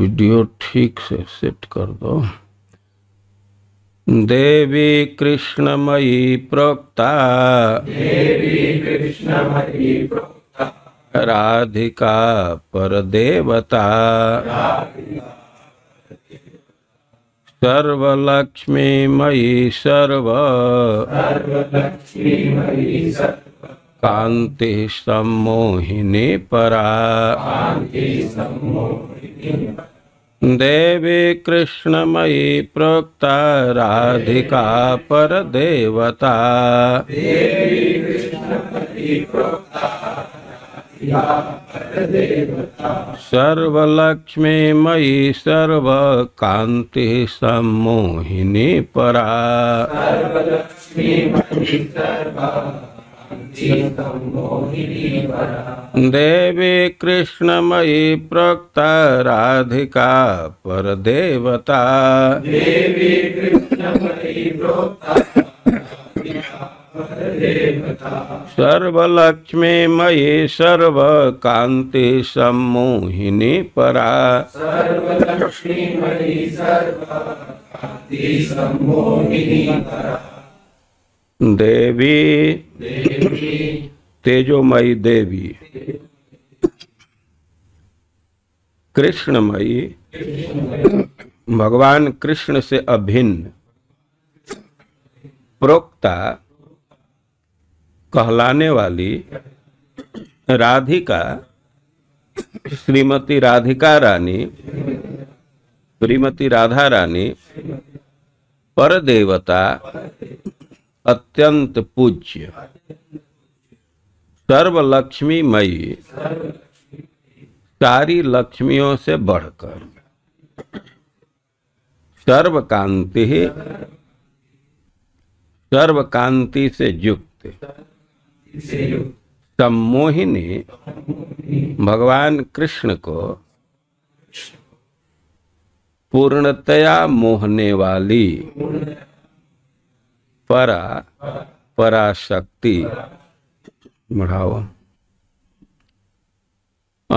Video ठीक से set कर दो देवी कृष्णमयी प्रोक्ता देवी कृष्णमयी प्रोक्ता राधिका पर देवता सर्वलक्ष्मी सर्वलक्ष्मीमयी सर्व कांति सम्मोहिनी परा कांति सम्मोहिनी देवी कृष्णमयी प्रोक्ता राधिका परदेवता सर्वलक्ष्मीमयी सर्वकान्तिः सम्मोहिनी परा देवी कृष्णमयी प्रोक्त राधिका परदेवता देवी सर्वलक्ष्मी मयि सर्व कांति सम्मोहिनी परा सर्वलक्ष्मी मयि सर्व कांति सम्मोहिनी परा देवी, तेजोमयी देवी कृष्णमयी भगवान कृष्ण से अभिन्न प्रोक्ता कहलाने वाली राधिका श्रीमती राधिका रानी श्रीमती राधा रानी परदेवता अत्यंत पूज्य सर्वलक्ष्मी मई सारी लक्ष्मियों से बढ़कर सर्व कांति सर्व कांति से युक्त सम्मोहिनी भगवान कृष्ण को पूर्णतया मोहने वाली परा पराशक्ति बढ़ाओ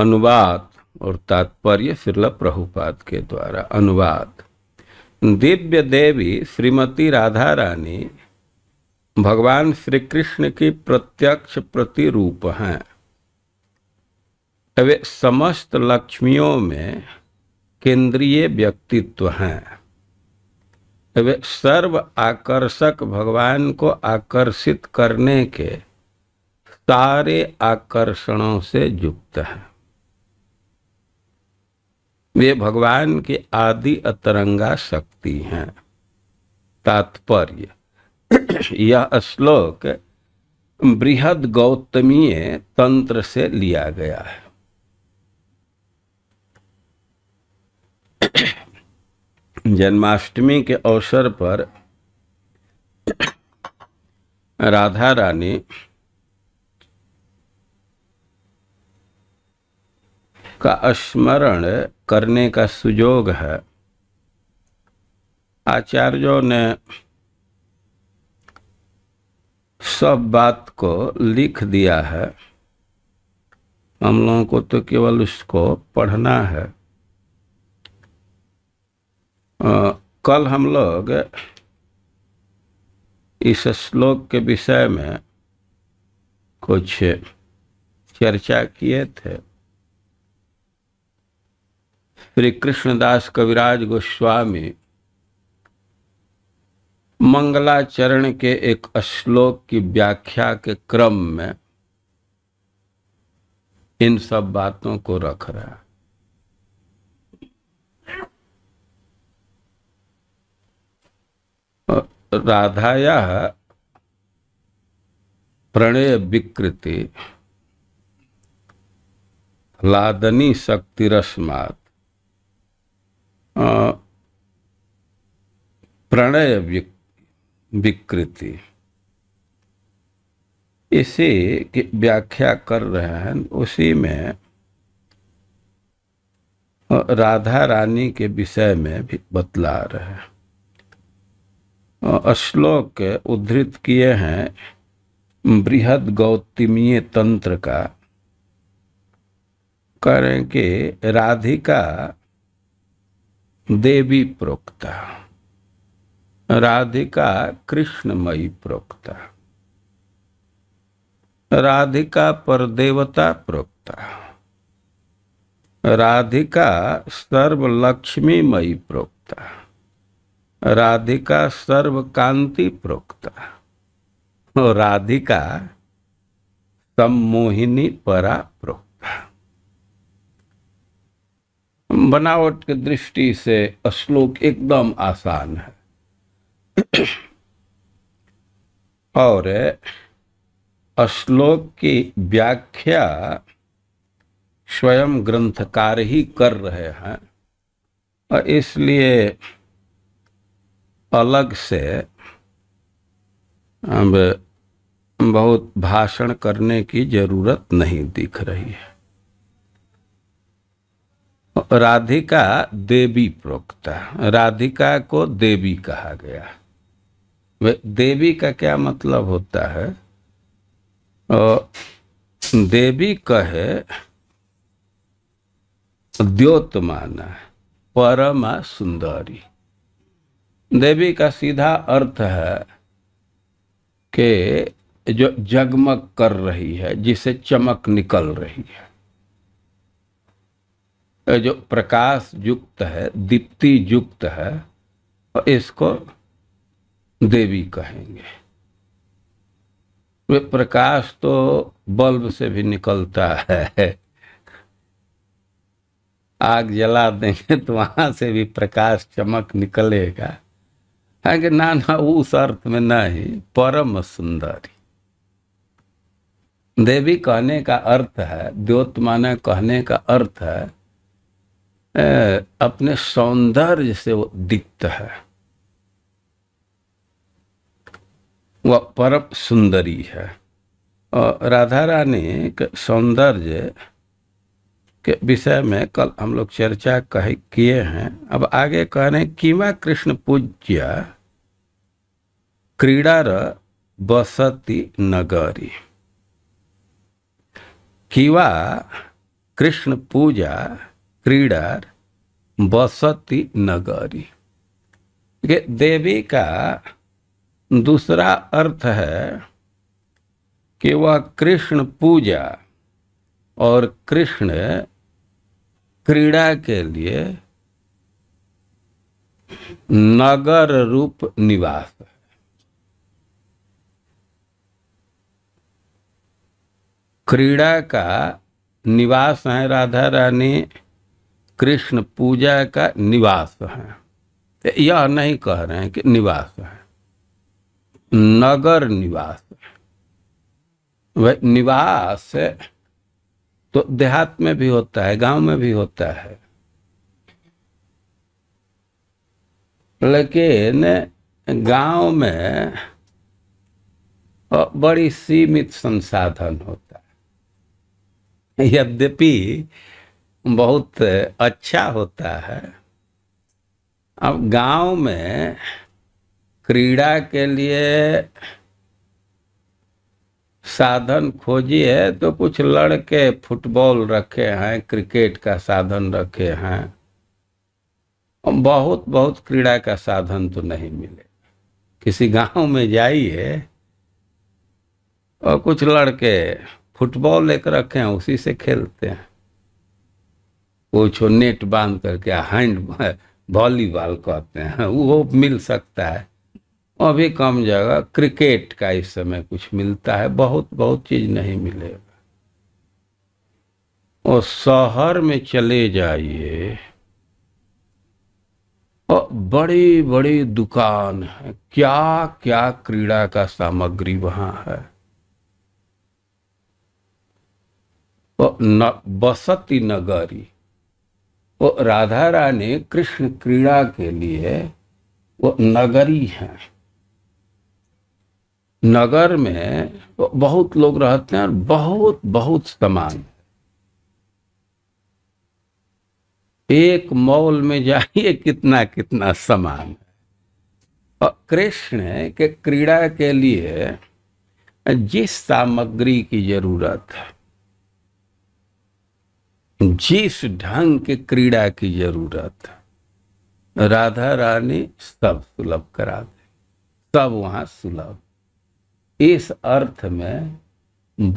अनुवाद और तात्पर्य श्रील प्रभुपाद के द्वारा अनुवाद दिव्य देवी श्रीमती राधा रानी भगवान श्री कृष्ण की प्रत्यक्ष प्रतिरूप हैं वे समस्त लक्ष्मियों में केंद्रीय व्यक्तित्व हैं सर्व आकर्षक भगवान को आकर्षित करने के सारे आकर्षणों से युक्त है वे भगवान की आदि अतरंगा शक्ति हैं तात्पर्य यह श्लोक बृहद गौतमीय तंत्र से लिया गया है जन्माष्टमी के अवसर पर राधा रानी का स्मरण करने का सुजोग है आचार्यों ने सब बात को लिख दिया है हम लोगों को तो केवल उसको पढ़ना है आ, कल हम लोग इस श्लोक के विषय में कुछ चर्चा किए थे श्री कृष्णदास कविराज गोस्वामी मंगलाचरण के एक श्लोक की व्याख्या के क्रम में इन सब बातों को रख रहा है राधाया प्रणय विकृति लादनी शक्ति शक्तिरस्मात् प्रणय विकृति इसे व्याख्या कर रहे हैं उसी में राधा रानी के विषय में भी बतला रहे हैं श्लोक उद्धृत किए हैं बृहद गौतमीय तंत्र का करें कि राधिका देवी प्रोक्ता राधिका कृष्णमयी प्रोक्ता राधिका पर देवता प्रोक्ता राधिका सर्वलक्ष्मीमयी प्रोक्ता राधिका सर्व कांति प्रोक्ता और राधिका सम्मोहिनी परा प्रोक्ता बनावट की दृष्टि से श्लोक एकदम आसान है और श्लोक की व्याख्या स्वयं ग्रंथकार ही कर रहे हैं और इसलिए अलग से अब बहुत भाषण करने की जरूरत नहीं दिख रही है राधिका देवी प्रोक्ता राधिका को देवी कहा गया देवी का क्या मतलब होता है देवी कहे द्योतमाना परमा सुंदरी देवी का सीधा अर्थ है कि जो जगमग कर रही है जिसे चमक निकल रही है जो प्रकाश युक्त है दीप्ति युक्त है और इसको देवी कहेंगे वे प्रकाश तो बल्ब से भी निकलता है आग जला देंगे तो वहां से भी प्रकाश चमक निकलेगा कि ना ना उस अर्थ में नहीं परम सुंदरी देवी कहने का अर्थ है द्योतमाना कहने का अर्थ है ए, अपने सौंदर्य से वो दीप्त है वह परम सुंदरी है और राधा रानी का सौंदर्य के विषय में कल हम लोग चर्चा कह किए हैं अब आगे कह रहे हैं किमा कृष्ण पूज्य क्रीडार बसती नगरी किवा कृष्ण पूजा क्रीडार बसती नगरी ये देवी का दूसरा अर्थ है कि वह कृष्ण पूजा और कृष्ण क्रीड़ा के लिए नगर रूप निवास है क्रीड़ा का निवास है राधा रानी कृष्ण पूजा का निवास है यह नहीं कह रहे हैं कि निवास है नगर निवास वह निवास है। तो देहात में भी होता है गांव में भी होता है लेकिन गांव में बड़ी सीमित संसाधन होता है यद्यपि बहुत अच्छा होता है अब गांव में क्रीड़ा के लिए साधन खोजी है तो कुछ लड़के फुटबॉल रखे हैं क्रिकेट का साधन रखे हैं बहुत बहुत क्रीड़ा का साधन तो नहीं मिले किसी गांव में जाइए और कुछ लड़के फुटबॉल लेकर रखे हैं उसी से खेलते हैं कुछ नेट बांध करके हैंड वॉलीबॉल कहते हैं वो मिल सकता है अभी कम जगह क्रिकेट का इस समय कुछ मिलता है बहुत बहुत चीज नहीं मिलेगा और शहर में चले जाइए और बड़ी बड़ी दुकान है क्या क्या क्रीड़ा का सामग्री वहां है न, बसती नगरी वो राधा रानी कृष्ण क्रीड़ा के लिए वो नगरी है नगर में बहुत लोग रहते हैं और बहुत बहुत सामान एक मॉल में जाइए कितना कितना सामान है कृष्ण के क्रीड़ा के लिए जिस सामग्री की जरूरत है जिस ढंग के क्रीड़ा की जरूरत है राधा रानी सब सुलभ करा दे सब वहां सुलभ इस अर्थ में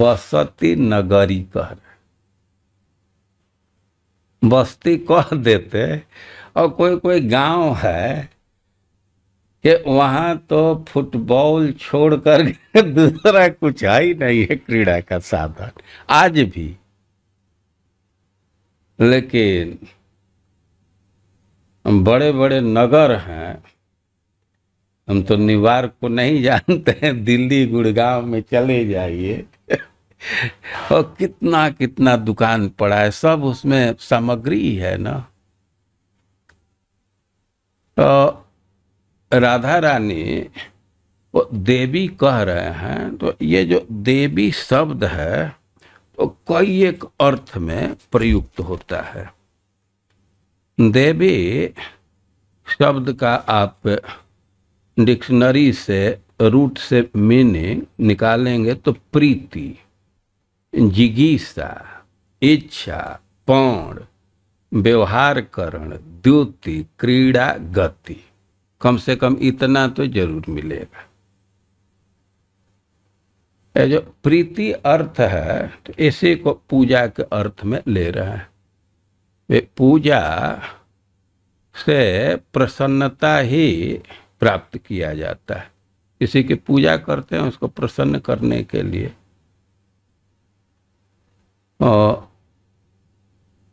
बसती नगरी कह रहे बस्ती कह देते और कोई कोई गांव है कि वहां तो फुटबॉल छोड़ कर दूसरा कुछ है ही नहीं है क्रीड़ा का साधन आज भी लेकिन बड़े बड़े नगर हैं हम तो निवार को नहीं जानते हैं दिल्ली गुड़गांव में चले जाइए और कितना कितना दुकान पड़ा है सब उसमें सामग्री है ना तो राधा रानी वो देवी कह रहे हैं तो ये जो देवी शब्द है तो कई एक अर्थ में प्रयुक्त होता है देवी शब्द का आप डिक्शनरी से रूट से मीनिंग निकालेंगे तो प्रीति जिगीसा इच्छा पौण व्यवहारकरण द्युति क्रीड़ा गति कम से कम इतना तो जरूर मिलेगा ये जो प्रीति अर्थ है तो इसी को पूजा के अर्थ में ले रहे हैं वे पूजा से प्रसन्नता ही प्राप्त किया जाता है किसी की पूजा करते हैं उसको प्रसन्न करने के लिए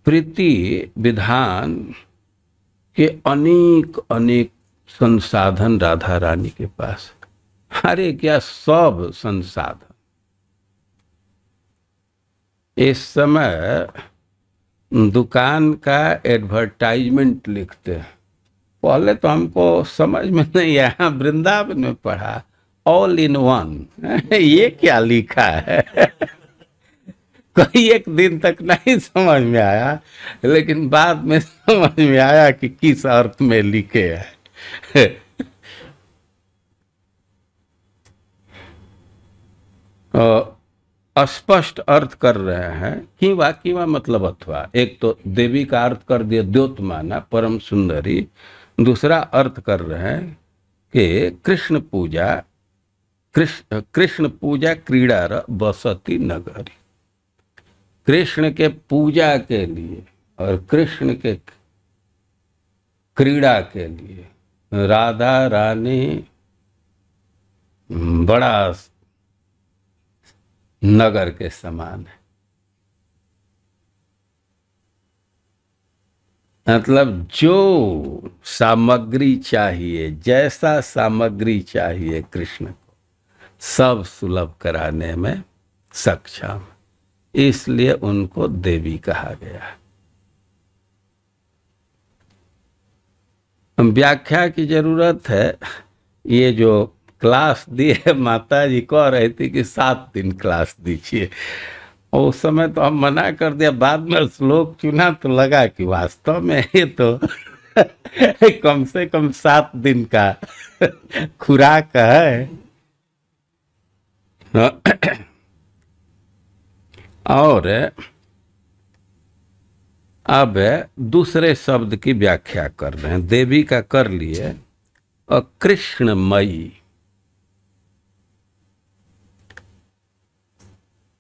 प्रीति विधान के अनेक अनेक संसाधन राधा रानी के पास अरे क्या सब संसाधन इस समय दुकान का एडवर्टाइजमेंट लिखते हैं पहले तो हमको समझ में नहीं आया हाँ, वृंदावन में पढ़ा ऑल इन वन ये क्या लिखा है कोई एक दिन तक नहीं समझ में आया लेकिन बाद में समझ में आया कि किस अर्थ में लिखे है स्पष्ट अर्थ कर रहे हैं किवा वा मतलब अथवा एक तो देवी का अर्थ कर दिया द्योत माना परम सुंदरी दूसरा अर्थ कर रहे हैं कि कृष्ण पूजा कृष्ण कृष्ण पूजा क्रीड़ा बसती नगरी कृष्ण के पूजा के लिए और कृष्ण के क्रीड़ा के लिए राधा रानी बड़ा नगर के समान है मतलब जो सामग्री चाहिए जैसा सामग्री चाहिए कृष्ण को सब सुलभ कराने में सक्षम इसलिए उनको देवी कहा गया व्याख्या की जरूरत है ये जो क्लास दी है माता जी कह रही थी कि सात दिन क्लास दीजिए और उस समय तो हम मना कर दिया बाद में श्लोक चुना तो लगा कि वास्तव में ये तो कम से कम सात दिन का खुराक है हाँ। और अब दूसरे शब्द की व्याख्या कर रहे हैं देवी का कर लिए और कृष्णमयी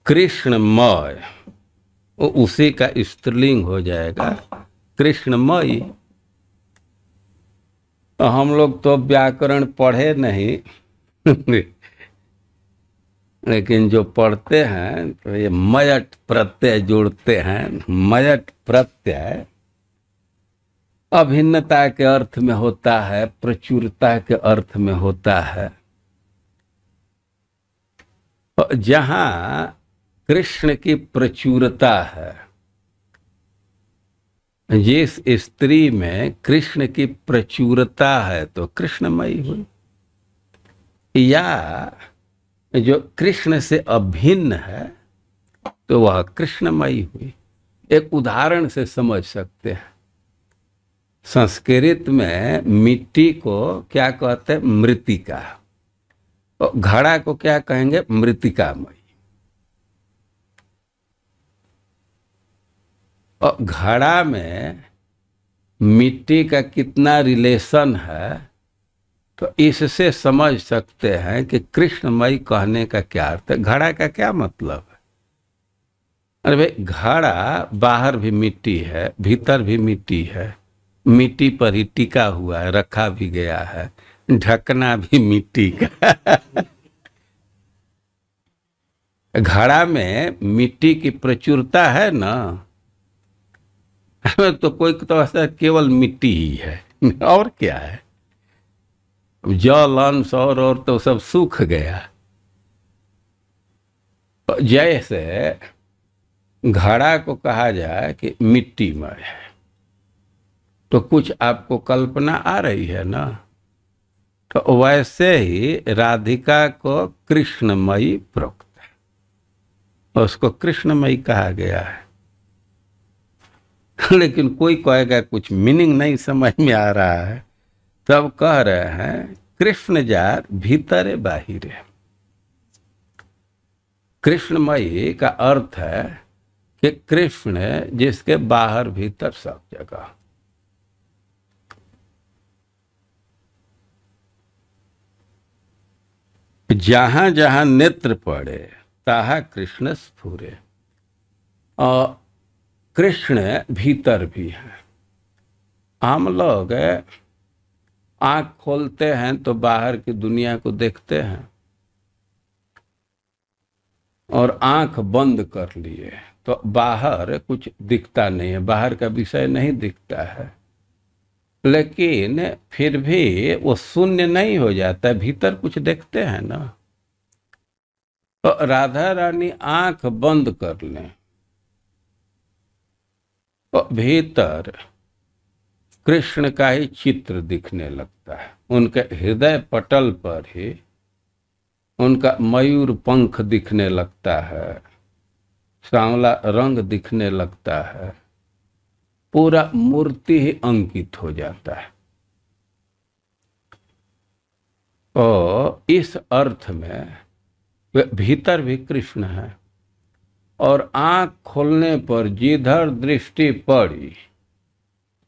कृष्णमय उसी का स्त्रीलिंग हो जाएगा कृष्णमय तो हम लोग तो व्याकरण पढ़े नहीं लेकिन जो पढ़ते हैं तो ये मयट प्रत्यय जोड़ते हैं मयट प्रत्यय अभिन्नता के अर्थ में होता है प्रचुरता के अर्थ में होता है जहां कृष्ण की प्रचुरता है जिस स्त्री में कृष्ण की प्रचुरता है तो कृष्णमयी हुई या जो कृष्ण से अभिन्न है तो वह कृष्णमयी हुई एक उदाहरण से समझ सकते हैं संस्कृत में मिट्टी को क्या कहते हैं मृतिका घड़ा को क्या कहेंगे मृतिकामयी और घड़ा में मिट्टी का कितना रिलेशन है तो इससे समझ सकते हैं कि कृष्णमयी कहने का क्या अर्थ है घड़ा का क्या मतलब है अरे भाई घड़ा बाहर भी मिट्टी है भीतर भी मिट्टी है मिट्टी पर ही टिका हुआ है रखा भी गया है ढकना भी मिट्टी का घड़ा में मिट्टी की प्रचुरता है ना तो कोई तो ऐसा केवल मिट्टी ही है और क्या है जल अंश सौर और तो सब सूख गया जैसे घड़ा को कहा जाए कि मिट्टी में है तो कुछ आपको कल्पना आ रही है ना तो वैसे ही राधिका को कृष्णमयी प्रोक्त है उसको कृष्णमयी कहा गया है लेकिन कोई कहेगा कुछ मीनिंग नहीं समझ में आ रहा है तब कह रहे हैं कृष्ण जार भीतर बाहिर कृष्णमयी का अर्थ है कि कृष्ण जिसके बाहर भीतर सब जगह जहां जहां नेत्र पड़े ताहा कृष्ण स्फूरे और कृष्ण भीतर भी है हम लोग आंख खोलते हैं तो बाहर की दुनिया को देखते हैं और आंख बंद कर लिए तो बाहर कुछ दिखता नहीं है बाहर का विषय नहीं दिखता है लेकिन फिर भी वो शून्य नहीं हो जाता है भीतर कुछ देखते हैं ना तो राधा रानी आंख बंद कर लें और भीतर कृष्ण का ही चित्र दिखने लगता है उनके हृदय पटल पर ही उनका मयूर पंख दिखने लगता है सांवला रंग दिखने लगता है पूरा मूर्ति ही अंकित हो जाता है और इस अर्थ में भीतर भी कृष्ण है और आंख खोलने पर जिधर दृष्टि पड़ी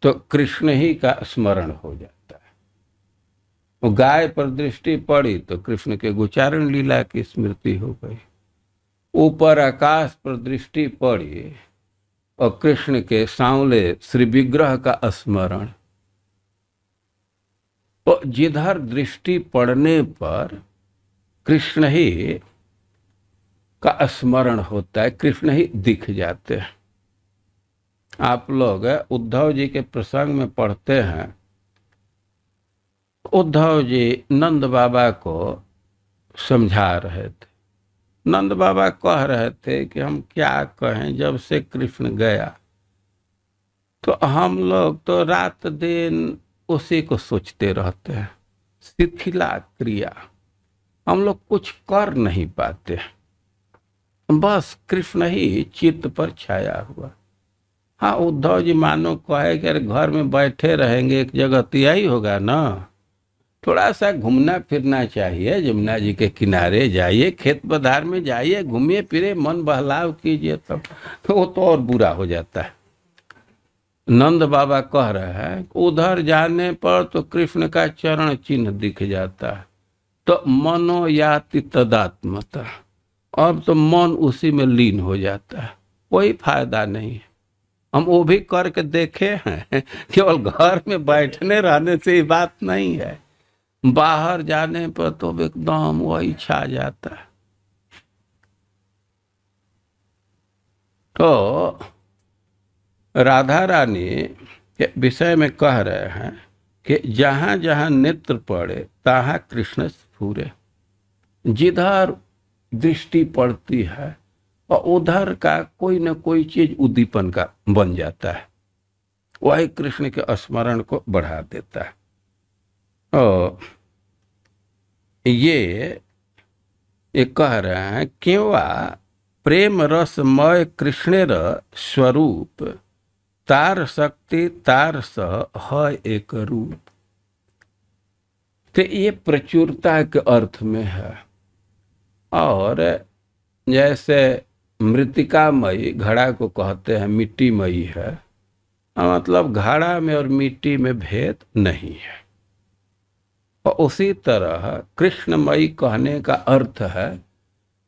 तो कृष्ण ही का स्मरण हो जाता है वो गाय पर दृष्टि पड़ी तो कृष्ण के गोचारण लीला की स्मृति हो गई ऊपर आकाश पर दृष्टि पड़ी और कृष्ण के सांवले श्री विग्रह का स्मरण तो जिधर दृष्टि पड़ने पर कृष्ण ही का स्मरण होता है कृष्ण ही दिख जाते हैं आप लोग उद्धव जी के प्रसंग में पढ़ते हैं उद्धव जी नंद बाबा को समझा रहे थे नंद बाबा कह रहे थे कि हम क्या कहें जब से कृष्ण गया तो हम लोग तो रात दिन उसी को सोचते रहते हैं शिथिला क्रिया हम लोग कुछ कर नहीं पाते हैं बस कृष्ण ही चित्त पर छाया हुआ हाँ उद्धव जी मानो कहे कि अरे घर में बैठे रहेंगे एक जगह तो यही होगा ना थोड़ा सा घूमना फिरना चाहिए जमुना जी के किनारे जाइए खेत बाजार में जाइए घूमिए फिरे मन बहलाव कीजिए तब तो वो तो और बुरा हो जाता है नंद बाबा कह रहे हैं उधर जाने पर तो कृष्ण का चरण चिन्ह दिख जाता है तो मनोयाति तदात्मता अब तो मन उसी में लीन हो जाता है कोई फायदा नहीं है हम वो भी करके देखे हैं केवल घर में बैठने रहने से ये बात नहीं है बाहर जाने पर तो एकदम वही छा जाता है तो राधा रानी के विषय में कह रहे हैं कि जहाँ जहाँ नेत्र पड़े तहाँ कृष्ण स्फूरे जिधर दृष्टि पड़ती है और उधर का कोई ना कोई चीज उद्दीपन का बन जाता है वही कृष्ण के स्मरण को बढ़ा देता है और ये ये कह रहे हैं केवा प्रेम रसमय कृष्णेर स्वरूप तार शक्ति तार स है एक रूप तो ये प्रचुरता के अर्थ में है और जैसे मृतिकामयी घड़ा को कहते हैं मिट्टी मई है मतलब घड़ा में और मिट्टी में भेद नहीं है और उसी तरह कृष्णमयी कहने का अर्थ है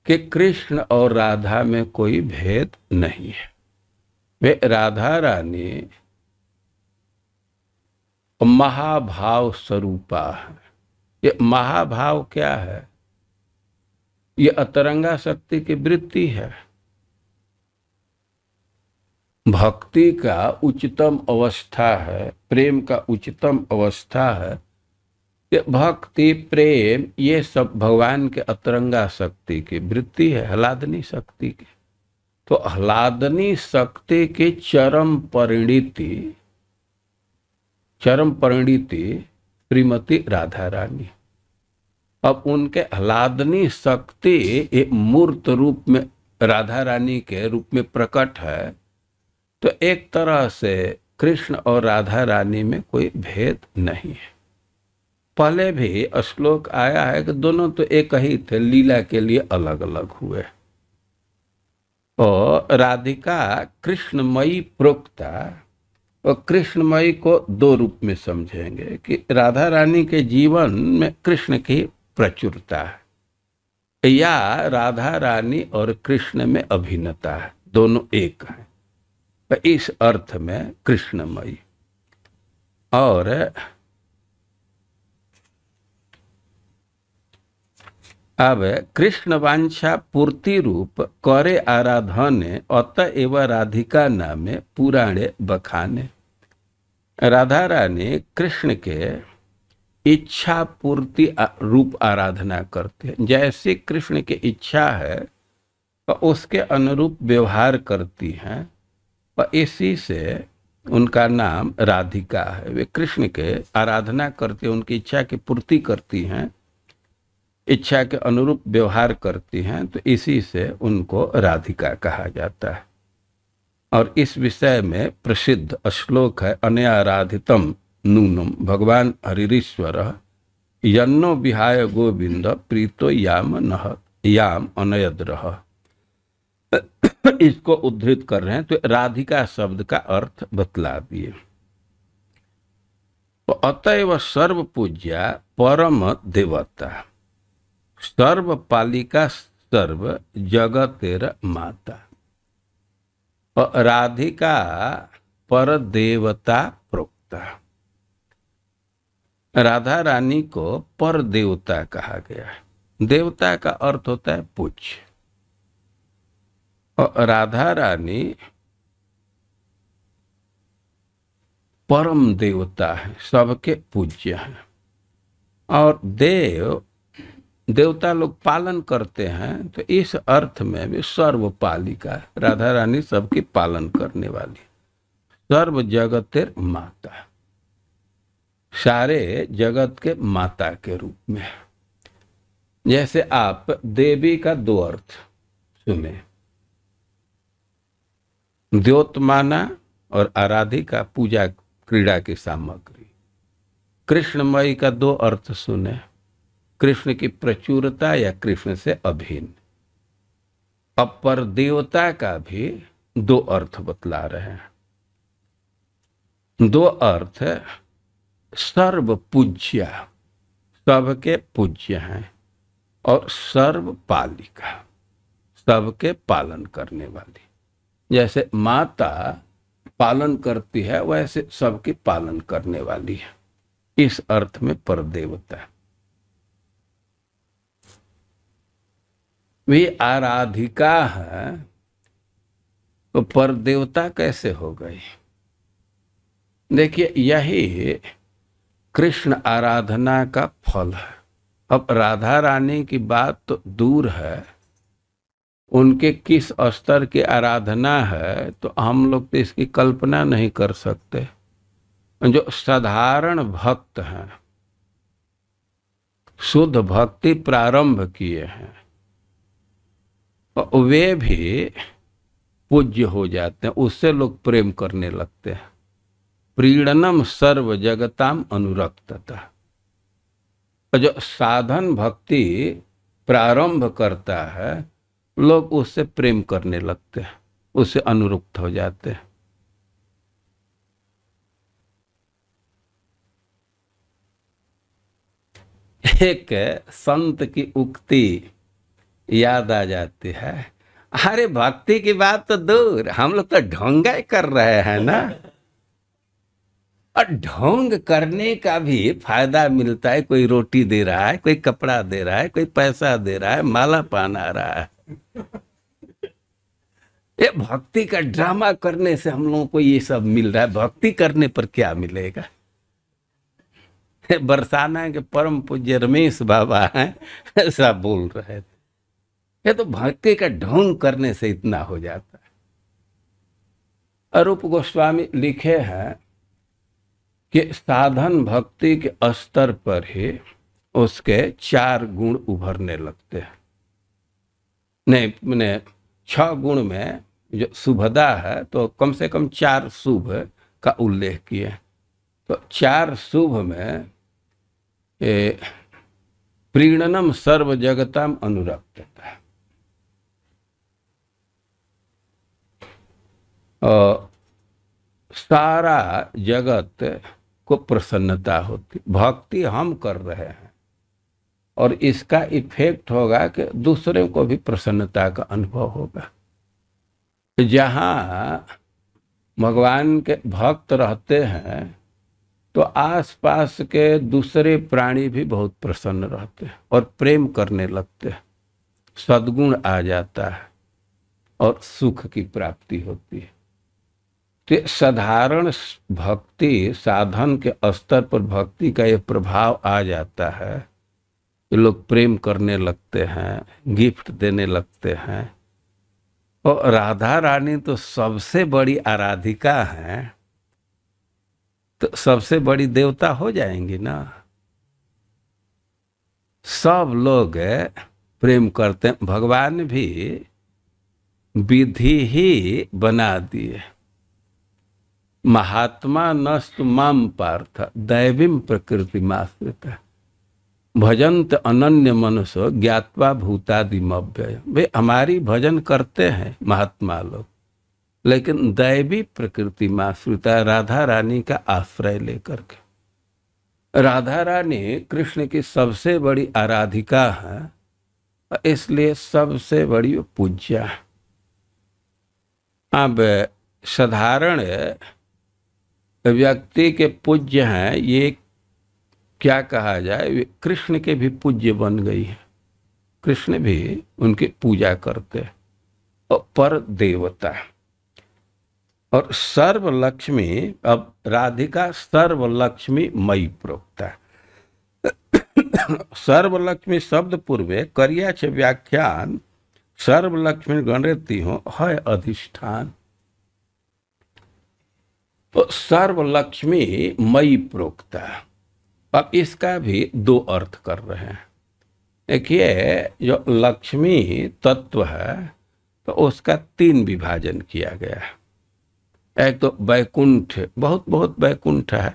कि कृष्ण और राधा में कोई भेद नहीं है वे राधा रानी महाभाव स्वरूपा है ये महाभाव क्या है ये अतरंगा शक्ति की वृत्ति है भक्ति का उच्चतम अवस्था है प्रेम का उच्चतम अवस्था है भक्ति प्रेम ये सब भगवान के अतरंगा शक्ति की वृत्ति है हलादनी शक्ति की तो हलादनी शक्ति की चरम परिणति चरम परिणति श्रीमती राधा रानी अब उनके आह्लादनी शक्ति एक मूर्त रूप में राधा रानी के रूप में प्रकट है तो एक तरह से कृष्ण और राधा रानी में कोई भेद नहीं है पहले भी श्लोक आया है कि दोनों तो एक ही थे लीला के लिए अलग अलग हुए और राधिका कृष्णमयी प्रोक्ता और कृष्णमयी को दो रूप में समझेंगे कि राधा रानी के जीवन में कृष्ण की प्रचुरता या राधा रानी और कृष्ण में अभिन्नता दोनों एक हैं तो इस अर्थ में कृष्णमयी और अब कृष्णवांछा पूर्ति रूप करे आराधने अतएव राधिका नामे पुराणे बखाने राधा रानी कृष्ण के इच्छा पूर्ति रूप आराधना करते हैं जैसे कृष्ण की इच्छा है और तो उसके अनुरूप व्यवहार करती हैं और तो इसी से उनका नाम राधिका है वे कृष्ण के आराधना करते हैं उनकी इच्छा की पूर्ति करती हैं इच्छा के अनुरूप व्यवहार करती हैं तो इसी से उनको राधिका कहा जाता है और इस विषय में प्रसिद्ध श्लोक है अनयाराधितम नूनम भगवान हरिश्वर यन्नो विहाय गोविंद प्रीतो याम नह याम अनयद रह इसको उद्धृत कर रहे हैं तो राधिका शब्द का अर्थ बतला दिए तो अतएव सर्व पूज्या परम देवता सर्व पालिका सर्व जगतेर माता और राधिका पर देवता प्रोक्ता राधा रानी को पर देवता कहा गया है देवता का अर्थ होता है पूज और राधा रानी परम देवता है सबके पूज्य है और देव देवता लोग पालन करते हैं तो इस अर्थ में भी सर्वपालिका राधा रानी सबकी पालन करने वाली सर्व जगत माता सारे जगत के माता के रूप में जैसे आप देवी का दो अर्थ सुने द्योतमाना और आराधिका पूजा क्रीड़ा की सामग्री कृष्णमयी का दो अर्थ सुने कृष्ण की प्रचुरता या कृष्ण से अभिन्न अपर देवता का भी दो अर्थ बतला रहे हैं दो अर्थ सर्व पूज्य सबके पूज्य हैं और सर्व पालिका सबके पालन करने वाली जैसे माता पालन करती है वैसे सबकी पालन करने वाली है इस अर्थ में परदेवता वे आराधिका है तो परदेवता कैसे हो गई देखिए यही कृष्ण आराधना का फल है अब राधा रानी की बात तो दूर है उनके किस स्तर की आराधना है तो हम लोग तो इसकी कल्पना नहीं कर सकते जो साधारण भक्त हैं शुद्ध भक्ति प्रारंभ किए हैं और वे भी पूज्य हो जाते हैं उससे लोग प्रेम करने लगते हैं प्रीणनम सर्व जगताम अनुरक्तता जो साधन भक्ति प्रारंभ करता है लोग उससे प्रेम करने लगते हैं उससे अनुरुक्त हो जाते हैं एक संत की उक्ति याद आ जाती है अरे भक्ति की बात तो दूर हम लोग तो ढोंगा कर रहे हैं ना और ढोंग करने का भी फायदा मिलता है कोई रोटी दे रहा है कोई कपड़ा दे रहा है कोई पैसा दे रहा है माला पान आ रहा है ये भक्ति का ड्रामा करने से हम लोगों को ये सब मिल रहा है भक्ति करने पर क्या मिलेगा बरसाना के परम पूज्य रमेश बाबा हैं ऐसा बोल रहे थे ये तो भक्ति का ढोंग करने से इतना हो जाता है अरूप गोस्वामी लिखे हैं कि साधन भक्ति के स्तर पर ही उसके चार गुण उभरने लगते हैं नहीं मैंने छह गुण में जो शुभदा है तो कम से कम चार शुभ का उल्लेख किए तो चार शुभ में ए, प्रीणनम सर्व जगतम अनुरक्त है सारा जगत को प्रसन्नता होती भक्ति हम कर रहे हैं और इसका इफेक्ट होगा कि दूसरे को भी प्रसन्नता का अनुभव होगा जहाँ भगवान के भक्त रहते हैं तो आसपास के दूसरे प्राणी भी बहुत प्रसन्न रहते हैं और प्रेम करने लगते हैं सद्गुण आ जाता है और सुख की प्राप्ति होती है तो साधारण भक्ति साधन के स्तर पर भक्ति का यह प्रभाव आ जाता है लोग प्रेम करने लगते हैं गिफ्ट देने लगते हैं और राधा रानी तो सबसे बड़ी आराधिका हैं तो सबसे बड़ी देवता हो जाएंगी ना सब लोग प्रेम करते हैं भगवान भी विधि ही बना दिए महात्मा नस्तु माम पार्थ दैवीम प्रकृति माश्रित भजंत अनन्य मनुष्य ज्ञातवा भूतादिमव्यय वे हमारी भजन करते हैं महात्मा लोग लेकिन दैवी प्रकृति माश्रिता राधा रानी का आश्रय लेकर के राधा रानी कृष्ण की सबसे बड़ी आराधिका है इसलिए सबसे बड़ी पूज्या अब साधारण व्यक्ति के पूज्य हैं ये क्या कहा जाए कृष्ण के भी पूज्य बन गई है कृष्ण भी उनकी पूजा करते हैं और पर देवता और सर्वलक्ष्मी अब राधिका सर्वलक्ष्मी मई प्रोक्ता सर्वलक्ष्मी शब्द पूर्वे करिया व्याख्यान सर्वलक्ष्मी गणती हो है अधिष्ठान सर्वलक्ष्मी मई प्रोक्ता अब इसका भी दो अर्थ कर रहे हैं देखिए जो लक्ष्मी तत्व है तो उसका तीन विभाजन किया गया है एक तो वैकुंठ बहुत बहुत वैकुंठ है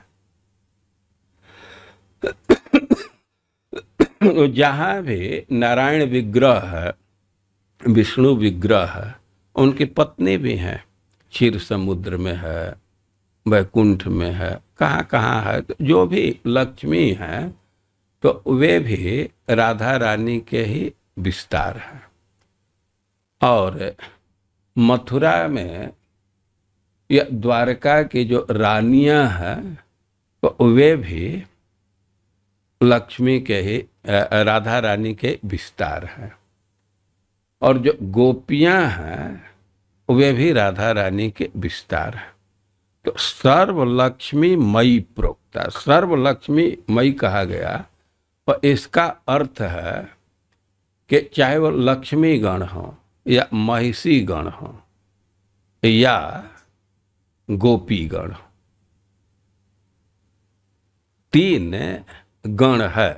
तो जहाँ भी नारायण विग्रह है विष्णु विग्रह है उनकी पत्नी भी हैं क्षीर समुद्र में है वैकुंठ में है कहाँ कहाँ है तो जो भी लक्ष्मी है तो वे भी राधा रानी के ही विस्तार है और मथुरा में या द्वारका की जो रानियां हैं तो वे भी लक्ष्मी के ही राधा रानी के विस्तार हैं और जो गोपियां हैं वे भी राधा रानी के विस्तार हैं तो सर्वलक्ष्मी मई प्रोक्ता सर्वलक्ष्मी मई कहा गया पर इसका अर्थ है कि चाहे वो लक्ष्मी गण हो या महिषी गण हो या गोपी गण हो तीन गण है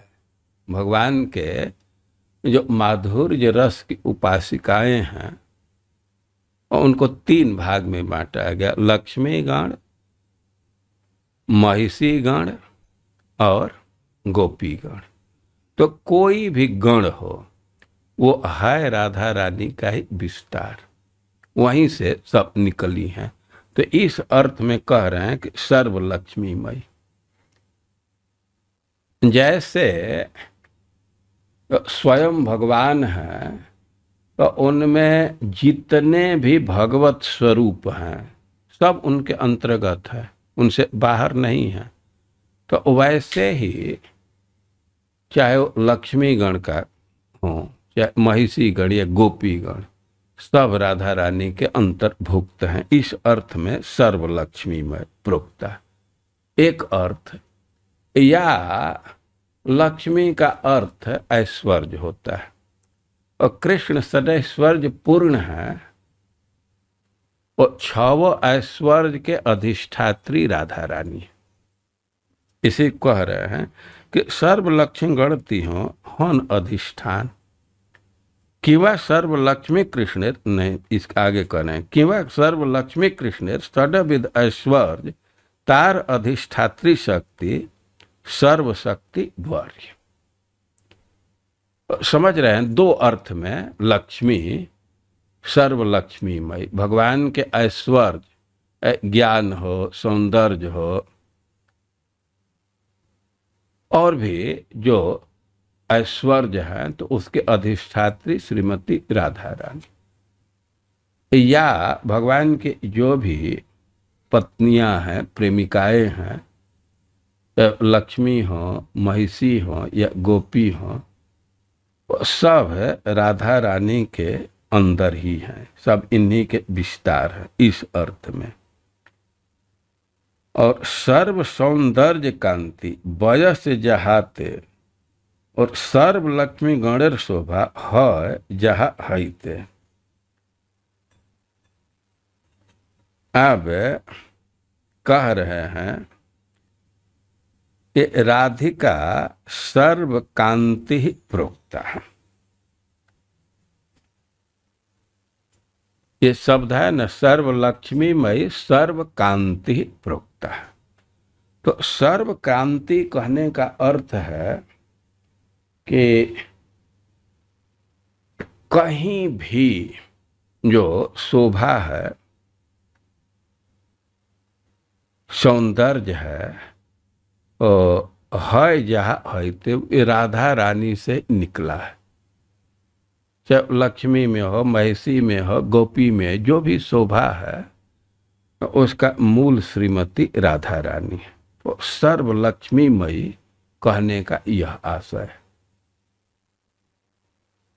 भगवान के जो माधुर्य रस की उपासिकाएं हैं और उनको तीन भाग में बांटा गया लक्ष्मी गण महिषी गण और गोपी गण तो कोई भी गण हो वो है राधा रानी का ही विस्तार वहीं से सब निकली हैं तो इस अर्थ में कह रहे हैं कि मई जैसे स्वयं भगवान है तो उनमें जितने भी भगवत स्वरूप हैं सब उनके अंतर्गत है उनसे बाहर नहीं है तो वैसे ही चाहे वो लक्ष्मी गण का हो चाहे महिषी गण या गोपी गण सब राधा रानी के अंतर्भुक्त हैं इस अर्थ में में प्रोक्ता एक अर्थ या लक्ष्मी का अर्थ ऐश्वर्य होता है और कृष्ण सदैव पूर्ण है और छव ऐश्वर्य के अधिष्ठात्री राधा रानी इसे कह रहे हैं कि सर्व गणती हो हन अधिष्ठान किवा सर्व लक्ष्मी कृष्ण नहीं इसका आगे करें कि सर्व लक्ष्मी कृष्ण सडविद ऐश्वर्य तार अधिष्ठात्री शक्ति सर्वशक्ति वर्य समझ रहे हैं दो अर्थ में लक्ष्मी सर्वलक्ष्मीमय भगवान के ऐश्वर्य ज्ञान हो सौंदर्य हो और भी जो ऐश्वर्य है तो उसके अधिष्ठात्री श्रीमती राधा रानी या भगवान के जो भी पत्नियां हैं प्रेमिकाएं हैं लक्ष्मी हो महिषी हो या गोपी हों सब राधा रानी के अंदर ही हैं सब इन्हीं के विस्तार है इस अर्थ में और सर्व सौंदर्य कांति वयस जहाते और सर्व लक्ष्मी गणेर शोभा है जहा ते अब कह रहे हैं राधिका सर्व कांति प्रोक्ता है ये शब्द है न सर्व लक्ष्मीमयी सर्व कांति प्रोक्ता है तो सर्व क्रांति कहने का अर्थ है कि कहीं भी जो शोभा है सौंदर्य है है जहा है राधा रानी से निकला है चाहे लक्ष्मी में हो महेशी में हो गोपी में जो भी शोभा है उसका मूल श्रीमती राधा रानी है तो सर्व लक्ष्मीमयी कहने का यह आशय है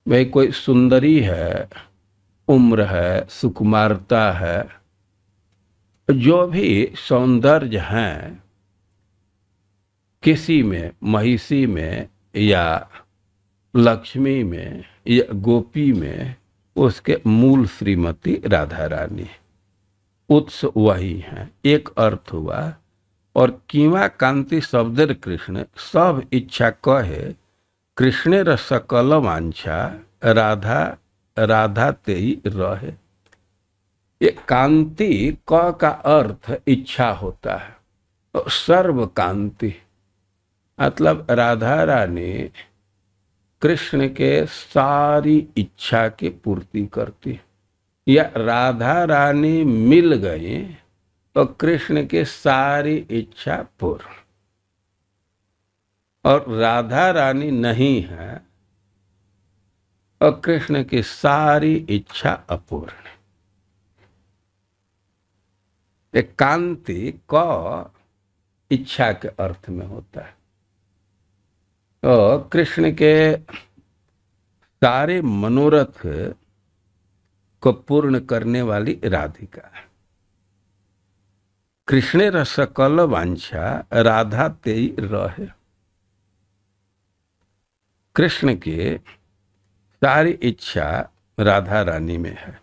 भाई कोई सुंदरी है उम्र है सुकुमारता है जो भी सौंदर्य हैं किसी में महिषी में या लक्ष्मी में या गोपी में उसके मूल श्रीमती राधा रानी उत्स वही है एक अर्थ हुआ और किवा कांति शब्द कृष्ण सब इच्छा कहे कृष्ण र सकल वांछा राधा राधा तेई रहे ये कांति क का अर्थ इच्छा होता है सर्व कांति मतलब राधा रानी कृष्ण के सारी इच्छा की पूर्ति करती या राधा रानी मिल गई तो कृष्ण की सारी इच्छा पूर्ण और राधा रानी नहीं है और कृष्ण की सारी इच्छा अपूर्ण एक कांति क इच्छा के अर्थ में होता है तो कृष्ण के सारे मनोरथ को पूर्ण करने वाली राधिका कृष्ण रसकल वांछा राधा तेई रहे कृष्ण के सारी इच्छा राधा रानी में है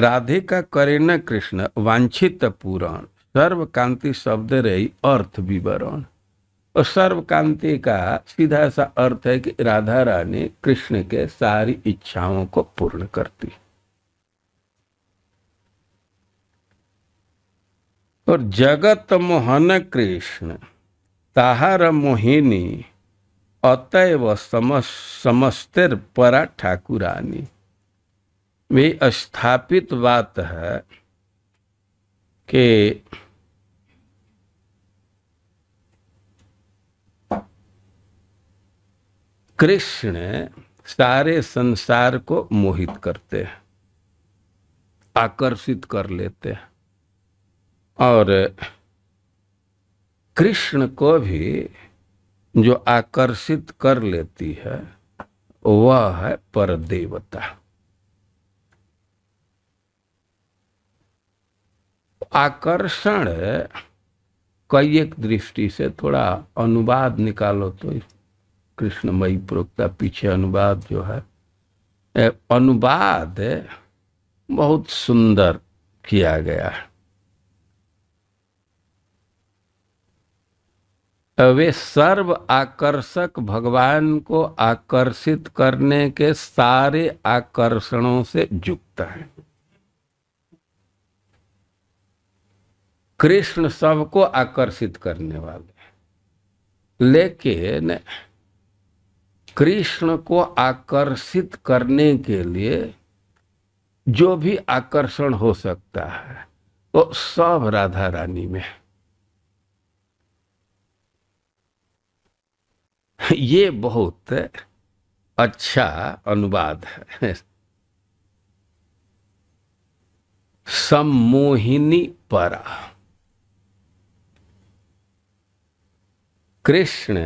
राधे का करे न कृष्ण वांछित पूरण सर्व कांति शब्द रही अर्थ विवरण और सर्व कांति का सीधा सा अर्थ है कि राधा रानी कृष्ण के सारी इच्छाओं को पूर्ण करती और जगत मोहन कृष्ण ताहार मोहिनी अतएव समस्तिर समस्तर परा ठाकुरानी वे स्थापित बात है कि कृष्ण सारे संसार को मोहित करते हैं आकर्षित कर लेते हैं और कृष्ण को भी जो आकर्षित कर लेती है वह है परदेवता आकर्षण कई एक दृष्टि से थोड़ा अनुवाद निकालो तो कृष्णमयी प्रोक्त का पीछे अनुवाद जो है अनुवाद बहुत सुंदर किया गया है वे सर्व आकर्षक भगवान को आकर्षित करने के सारे आकर्षणों से युक्त हैं कृष्ण सबको आकर्षित करने वाले लेकिन कृष्ण को आकर्षित करने के लिए जो भी आकर्षण हो सकता है वो सब राधा रानी में ये बहुत अच्छा अनुवाद है सम्मोहिनी परा कृष्ण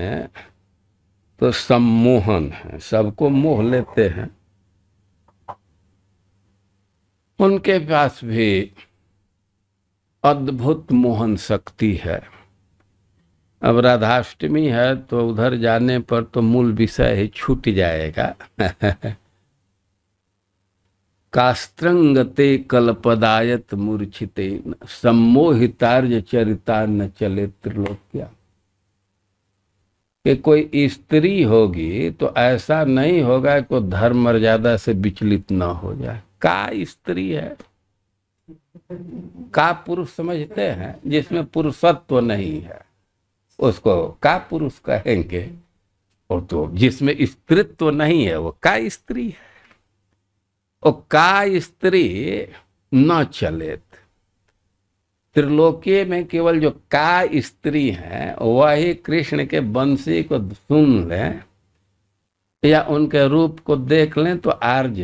तो सम्मोहन है सबको मोह लेते हैं उनके पास भी अद्भुत मोहन शक्ति है अब राधाष्टमी है तो उधर जाने पर तो मूल विषय ही छूट जाएगा कास्त्रंगते कल्पदायत मूर्छित सम्मोहितार्ज चरिता न चले त्रिलोक्या कि कोई स्त्री होगी तो ऐसा नहीं होगा कि धर्म मर्यादा से विचलित ना हो जाए का स्त्री है का पुरुष समझते हैं जिसमें पुरुषत्व नहीं है उसको का पुरुष कहेंगे और तो जिसमें स्त्रीत्व नहीं है वो का स्त्री है और का स्त्री न चले त्रिलोकी में केवल जो का स्त्री है वही कृष्ण के बंसी को सुन लें या उनके रूप को देख लें तो आर्ज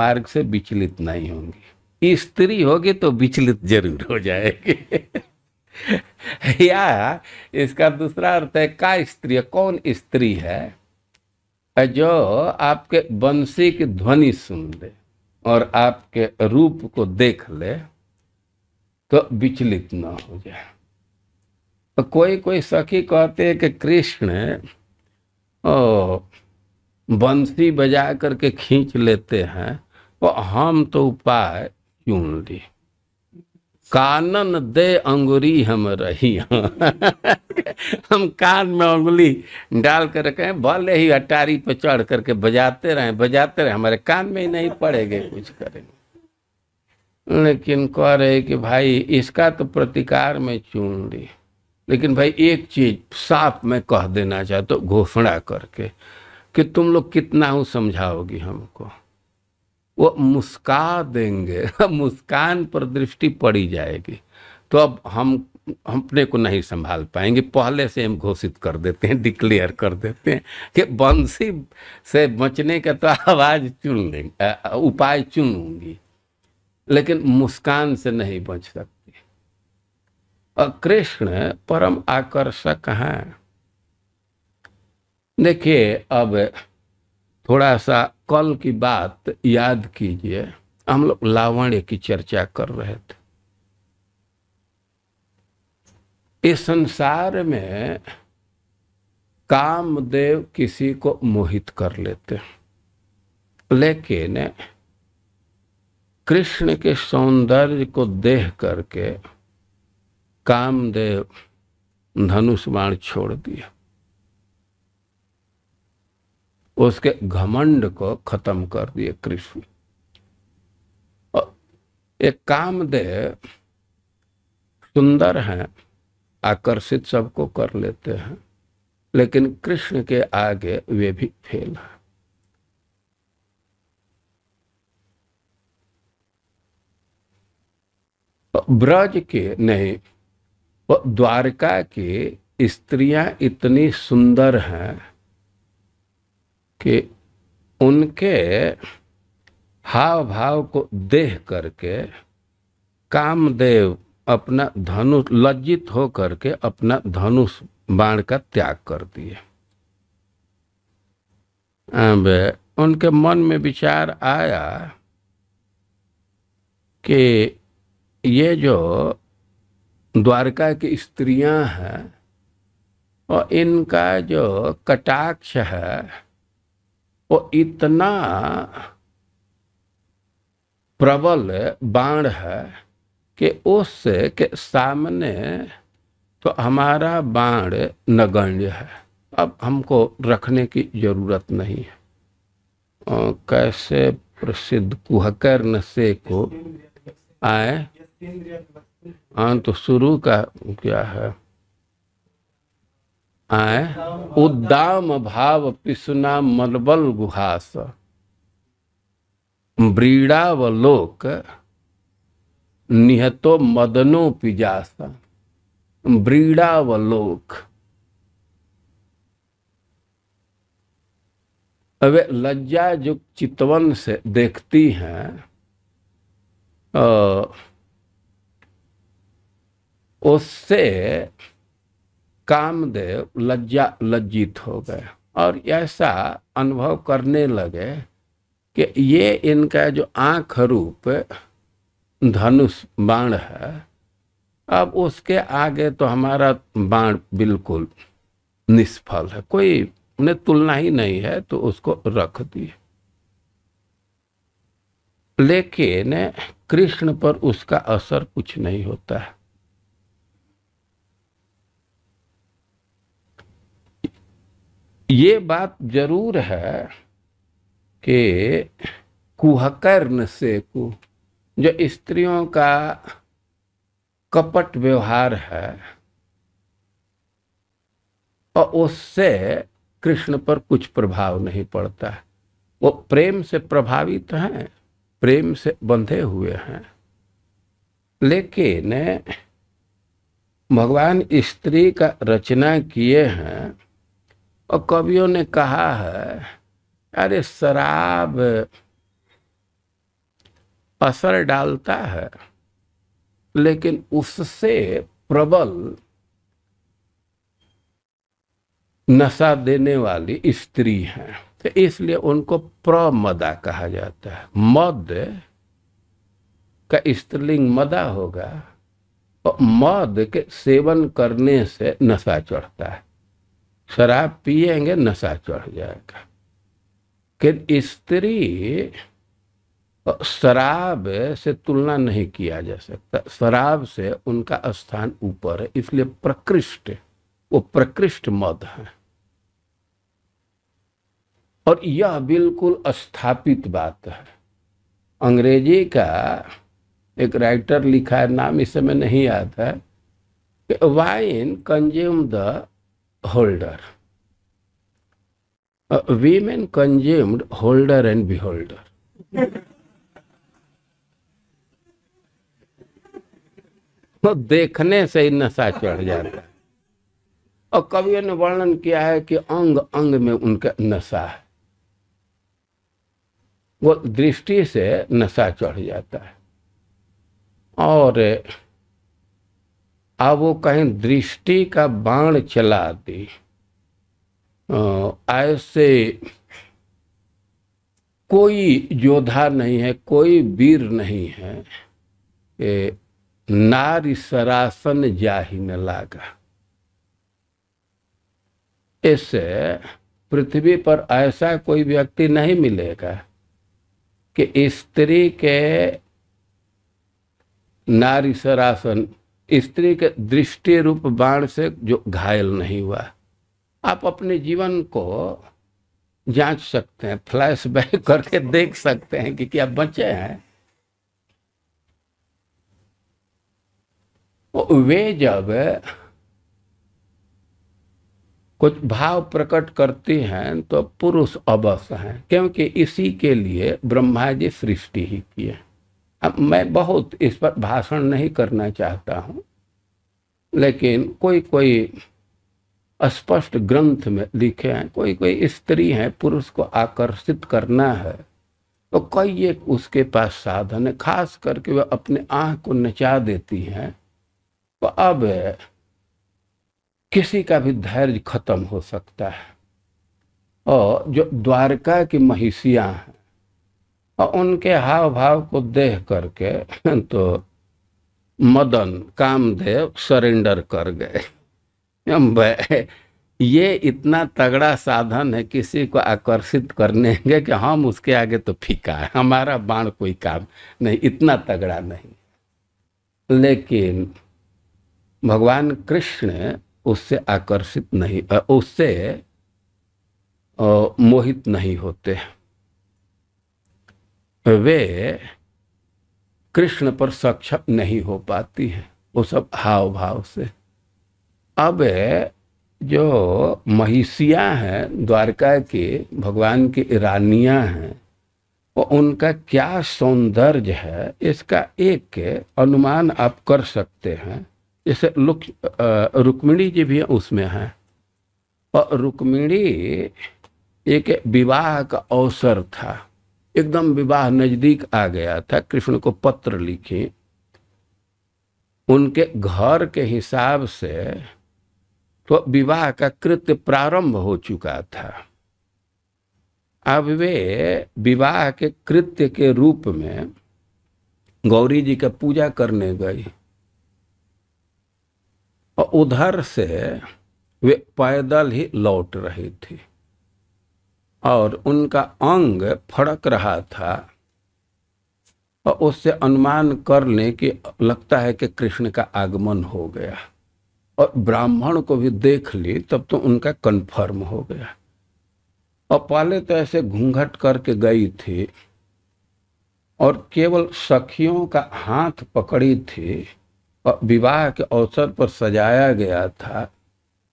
मार्ग से विचलित नहीं होंगी स्त्री होगी तो विचलित जरूर हो जाएगी या इसका दूसरा अर्थ है का स्त्री कौन स्त्री है जो आपके बंसी की ध्वनि सुन ले और आपके रूप को देख ले तो विचलित ना हो जाए तो कोई कोई सखी कहते हैं कि कृष्ण बंसी बजा करके खींच लेते हैं वो तो हम तो उपाय चुन ली कानन दे अंगुरी हम रही हम कान में उंगली डाल कर रखे भले ही अटारी पर चढ़ करके बजाते रहें बजाते रहें हमारे कान में ही नहीं पड़ेगे कुछ करेंगे लेकिन कह रहे कि भाई इसका तो प्रतिकार में चुन ली लेकिन भाई एक चीज साफ मैं कह देना चाहता तो घोषणा करके कि तुम लोग कितना हूँ समझाओगी हमको वो मुस्का देंगे मुस्कान पर दृष्टि पड़ी जाएगी तो अब हम अपने को नहीं संभाल पाएंगे पहले से हम घोषित कर देते हैं डिक्लेयर कर देते हैं कि बंसी से बचने का तो आवाज़ चुन लेंगे उपाय चुनूंगी लेकिन मुस्कान से नहीं बच सकती और कृष्ण परम आकर्षक हैं देखिए अब थोड़ा सा कल की बात याद कीजिए हम लोग लावण्य की चर्चा कर रहे थे इस संसार में कामदेव किसी को मोहित कर लेते लेकिन कृष्ण के सौंदर्य को देख करके कामदेव धनुष बाण छोड़ दिया उसके घमंड को खत्म कर दिए कृष्ण एक कामदेव सुंदर हैं आकर्षित सबको कर लेते हैं लेकिन कृष्ण के आगे वे भी फेल हैं ब्रज के नहीं द्वारका के स्त्रियां इतनी सुंदर हैं कि उनके हाव भाव को देख करके कामदेव अपना धनुष लज्जित हो करके अपना धनुष बाण का त्याग कर दिए अब उनके मन में विचार आया कि ये जो द्वारका की स्त्रियां हैं और इनका जो कटाक्ष है वो इतना प्रबल बाण है कि उससे के सामने तो हमारा बाण नगण्य है अब हमको रखने की जरूरत नहीं है कैसे प्रसिद्ध कुहकर्ण से को आए हाँ तो शुरू का क्या है आए उद्दाम भाव पिसुना मलबल गुहास ब्रीड़ावलोक निहतो मदनो पिजास ब्रीड़ावलोक अबे लज्जा जो चितवन से देखती हैं उससे कामदेव लज्जा लज्जित हो गए और ऐसा अनुभव करने लगे कि ये इनका जो आँख रूप धनुष बाण है अब उसके आगे तो हमारा बाण बिल्कुल निष्फल है कोई उन्हें तुलना ही नहीं है तो उसको रख दिए लेकिन कृष्ण पर उसका असर कुछ नहीं होता है ये बात जरूर है कि कुहकर्ण से कु जो स्त्रियों का कपट व्यवहार है और उससे कृष्ण पर कुछ प्रभाव नहीं पड़ता है वो प्रेम से प्रभावित हैं प्रेम से बंधे हुए हैं लेकिन भगवान स्त्री का रचना किए हैं और कवियों ने कहा है अरे शराब असर डालता है लेकिन उससे प्रबल नशा देने वाली स्त्री है तो इसलिए उनको प्रमदा कहा जाता है मद का स्त्रीलिंग मदा होगा और मद के सेवन करने से नशा चढ़ता है शराब पिएंगे नशा चढ़ जाएगा कि स्त्री शराब से तुलना नहीं किया जा सकता शराब से उनका स्थान ऊपर है इसलिए प्रकृष्ट वो प्रकृष्ट मद है और यह बिल्कुल स्थापित बात है अंग्रेजी का एक राइटर लिखा है नाम इस समय नहीं आता है wine consume the holder. Uh, women consumed holder and beholder. तो देखने से ही नशा चढ़ जाता है और कवियों ने वर्णन किया है कि अंग अंग में उनका नशा है वो दृष्टि से नशा चढ़ जाता है और अब वो कहीं दृष्टि का बाण चला दे ऐसे कोई योद्धा नहीं है कोई वीर नहीं है ए, नारी सरासन जाहि न लागा इससे पृथ्वी पर ऐसा कोई व्यक्ति नहीं मिलेगा कि स्त्री के नारी सरासन स्त्री के दृष्टि रूप बाण से जो घायल नहीं हुआ आप अपने जीवन को जांच सकते हैं फ्लैश बैक करके देख सकते हैं कि क्या बचे हैं वे जब कुछ भाव प्रकट करती हैं तो पुरुष अवश्य हैं क्योंकि इसी के लिए ब्रह्मा जी सृष्टि ही किए हैं अब मैं बहुत इस पर भाषण नहीं करना चाहता हूँ लेकिन कोई कोई स्पष्ट ग्रंथ में लिखे हैं कोई कोई स्त्री है पुरुष को आकर्षित करना है तो कई एक उसके पास साधन है खास करके वह अपने आँख को नचा देती हैं तो अब किसी का भी धैर्य खत्म हो सकता है और जो द्वारका की महिषियाँ हैं और उनके हाव भाव को देख करके तो मदन कामदेव सरेंडर कर गए ये इतना तगड़ा साधन है किसी को आकर्षित करने के कि हम उसके आगे तो फीका है हमारा बाण कोई काम नहीं इतना तगड़ा नहीं लेकिन भगवान कृष्ण उससे आकर्षित नहीं उससे मोहित नहीं होते हैं वे कृष्ण पर सक्षम नहीं हो पाती है वो सब हाव भाव से अब जो महिषियाँ हैं द्वारका के भगवान की ईरानिया हैं वो उनका क्या सौंदर्य है इसका एक अनुमान आप कर सकते हैं जैसे लुक रुक्मिणी जी भी उसमें हैं और रुक्मिणी एक विवाह का अवसर था एकदम विवाह नजदीक आ गया था कृष्ण को पत्र लिखे उनके घर के हिसाब से तो विवाह का कृत्य प्रारंभ हो चुका था अब वे विवाह के कृत्य के रूप में गौरी जी का पूजा करने गई और उधर से वे पैदल ही लौट रही थी और उनका अंग फड़क रहा था और उससे अनुमान कर ले कि लगता है कि कृष्ण का आगमन हो गया और ब्राह्मण को भी देख ली तब तो उनका कन्फर्म हो गया और पहले तो ऐसे घूंघट करके गई थी और केवल सखियों का हाथ पकड़ी थी और विवाह के अवसर पर सजाया गया था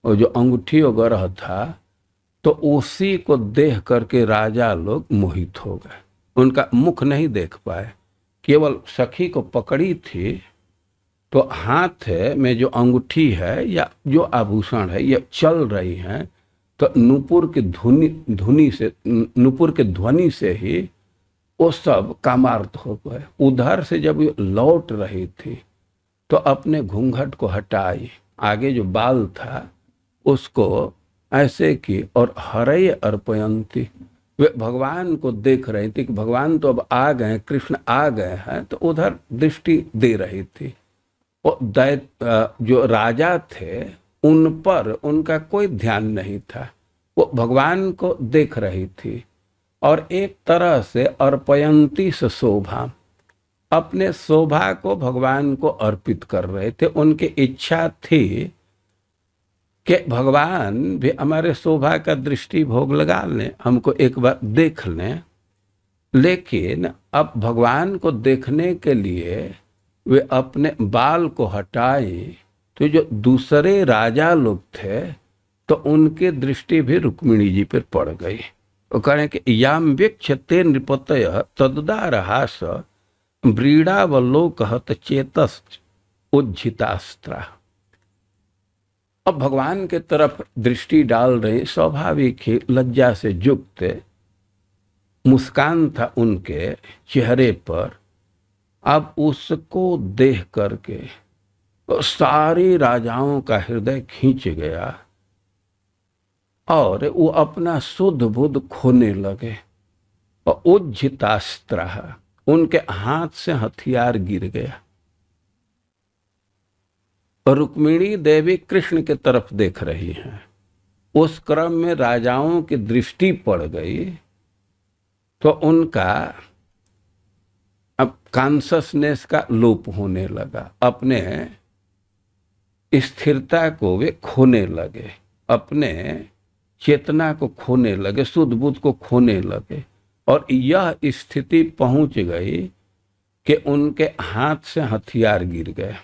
और जो अंगूठी वगैरह था तो उसी को देख करके राजा लोग मोहित हो गए उनका मुख नहीं देख पाए केवल सखी को पकड़ी थी तो हाथ में जो अंगूठी है या जो आभूषण है ये चल रही है तो नूपुर की धुनी धुनी से नूपुर के ध्वनि से ही वो सब कामार्त हो गए उधर से जब लौट रही थी तो अपने घूंघट को हटाई आगे जो बाल था उसको ऐसे की और हरय अर्पयंती वे भगवान को देख रही थी कि भगवान तो अब आ गए कृष्ण आ गए हैं तो उधर दृष्टि दे रही थी और जो राजा थे उन पर उनका कोई ध्यान नहीं था वो भगवान को देख रही थी और एक तरह से अर्पयंती से शोभा अपने शोभा को भगवान को अर्पित कर रहे थे उनकी इच्छा थी कि भगवान भी हमारे शोभा का दृष्टि भोग लगा लें हमको एक बार देख लें लेकिन अब भगवान को देखने के लिए वे अपने बाल को हटाए तो जो दूसरे राजा लोग थे तो उनके दृष्टि भी रुक्मिणी जी पर पड़ गई वो कह रहे कि याम व्यक्षते नृपतय तदारहास ब्रीड़ा वल्लो कहत चेतस उज्जितास्त्रा अब भगवान के तरफ दृष्टि डाल रहे स्वाभाविक ही लज्जा से युक्त मुस्कान था उनके चेहरे पर अब उसको देख करके तो सारे राजाओं का हृदय खींच गया और वो अपना शुद्ध बुद्ध खोने लगे और उज्जितास्त्र उनके हाथ से हथियार गिर गया रुक्मिणी देवी कृष्ण के तरफ देख रही हैं उस क्रम में राजाओं की दृष्टि पड़ गई तो उनका अब कॉन्सनेस का लोप होने लगा अपने स्थिरता को वे खोने लगे अपने चेतना को खोने लगे शुद्ध बुद्ध को खोने लगे और यह स्थिति पहुंच गई कि उनके हाथ से हथियार गिर गए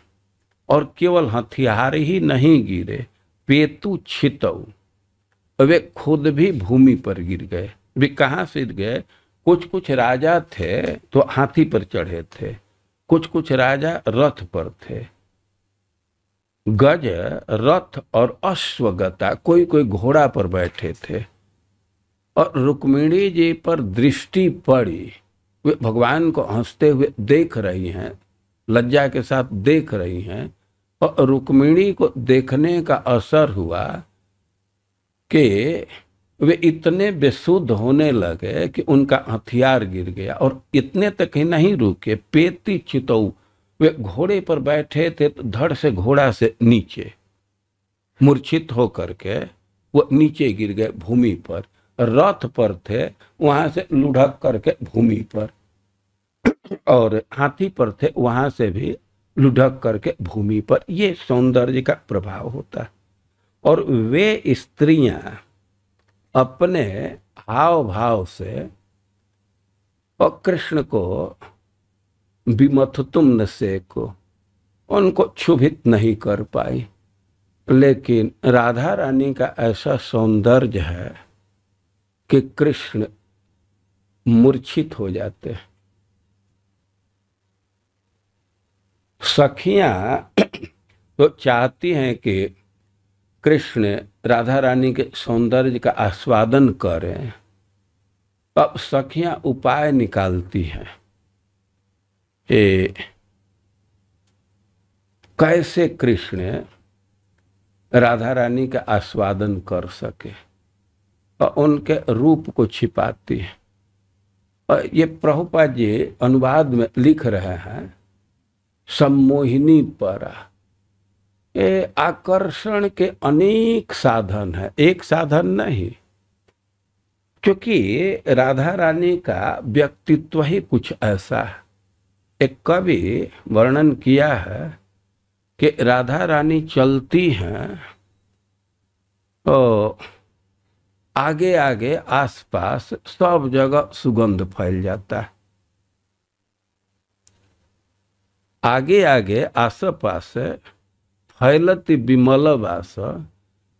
और केवल हथियार ही नहीं गिरे पेतु छितऊ वे खुद भी भूमि पर गिर गए वे कहाँ से गए कुछ कुछ राजा थे तो हाथी पर चढ़े थे कुछ कुछ राजा रथ पर थे गज रथ और अश्वगता कोई कोई घोड़ा पर बैठे थे और रुक्मिणी जी पर दृष्टि पड़ी वे भगवान को हंसते हुए देख रही हैं लज्जा के साथ देख रही हैं और रुक्मिणी को देखने का असर हुआ कि वे इतने बेसुद्ध होने लगे कि उनका हथियार गिर गया और इतने तक ही नहीं रुके पेती चितऊ वे घोड़े पर बैठे थे तो धड़ से घोड़ा से नीचे मूर्छित होकर के वो नीचे गिर गए भूमि पर रथ पर थे वहां से लुढ़क करके भूमि पर और हाथी पर थे वहां से भी लुढ़क करके भूमि पर ये सौंदर्य का प्रभाव होता है और वे स्त्रियां अपने हाव भाव से और कृष्ण को विमथुतुम न से को उनको क्षुभित नहीं कर पाई लेकिन राधा रानी का ऐसा सौंदर्य है कि कृष्ण मूर्छित हो जाते हैं सखियां तो चाहती हैं कि कृष्ण राधा रानी के सौंदर्य का आस्वादन करें अब सखियां उपाय निकालती हैं ए, कैसे कृष्ण राधा रानी का आस्वादन कर सके और उनके रूप को छिपाती है और ये प्रभुपा जी अनुवाद में लिख रहे हैं सम्मोहिनी परा ये आकर्षण के अनेक साधन है एक साधन नहीं क्योंकि राधा रानी का व्यक्तित्व ही कुछ ऐसा है एक कवि वर्णन किया है कि राधा रानी चलती हैं तो आगे आगे आसपास सब जगह सुगंध फैल जाता है आगे आगे आस पास फैलती विमल वास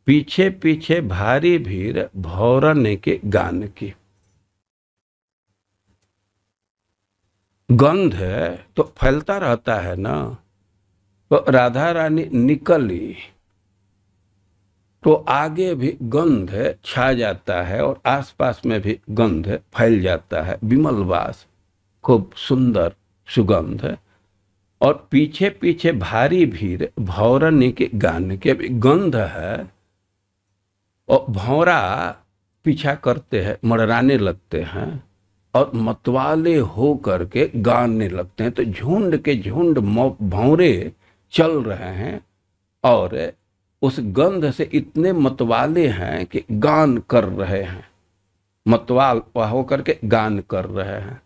पीछे पीछे भारी भीड़ भौरने के गान की गंध तो फैलता रहता है ना तो राधा रानी निकली तो आगे भी गंध छा जाता है और आसपास में भी गंध फैल जाता है विमल वास खूब सुंदर सुगंध है और पीछे पीछे भारी भीड़ भौरनी के गान के गंध है और भौरा पीछा करते हैं मड़राने लगते हैं और मतवाले हो करके गाने लगते हैं तो झुंड के झुंड भौरे चल रहे हैं और उस गंध से इतने मतवाले हैं कि गान कर रहे हैं मतवाल होकर के गान कर रहे हैं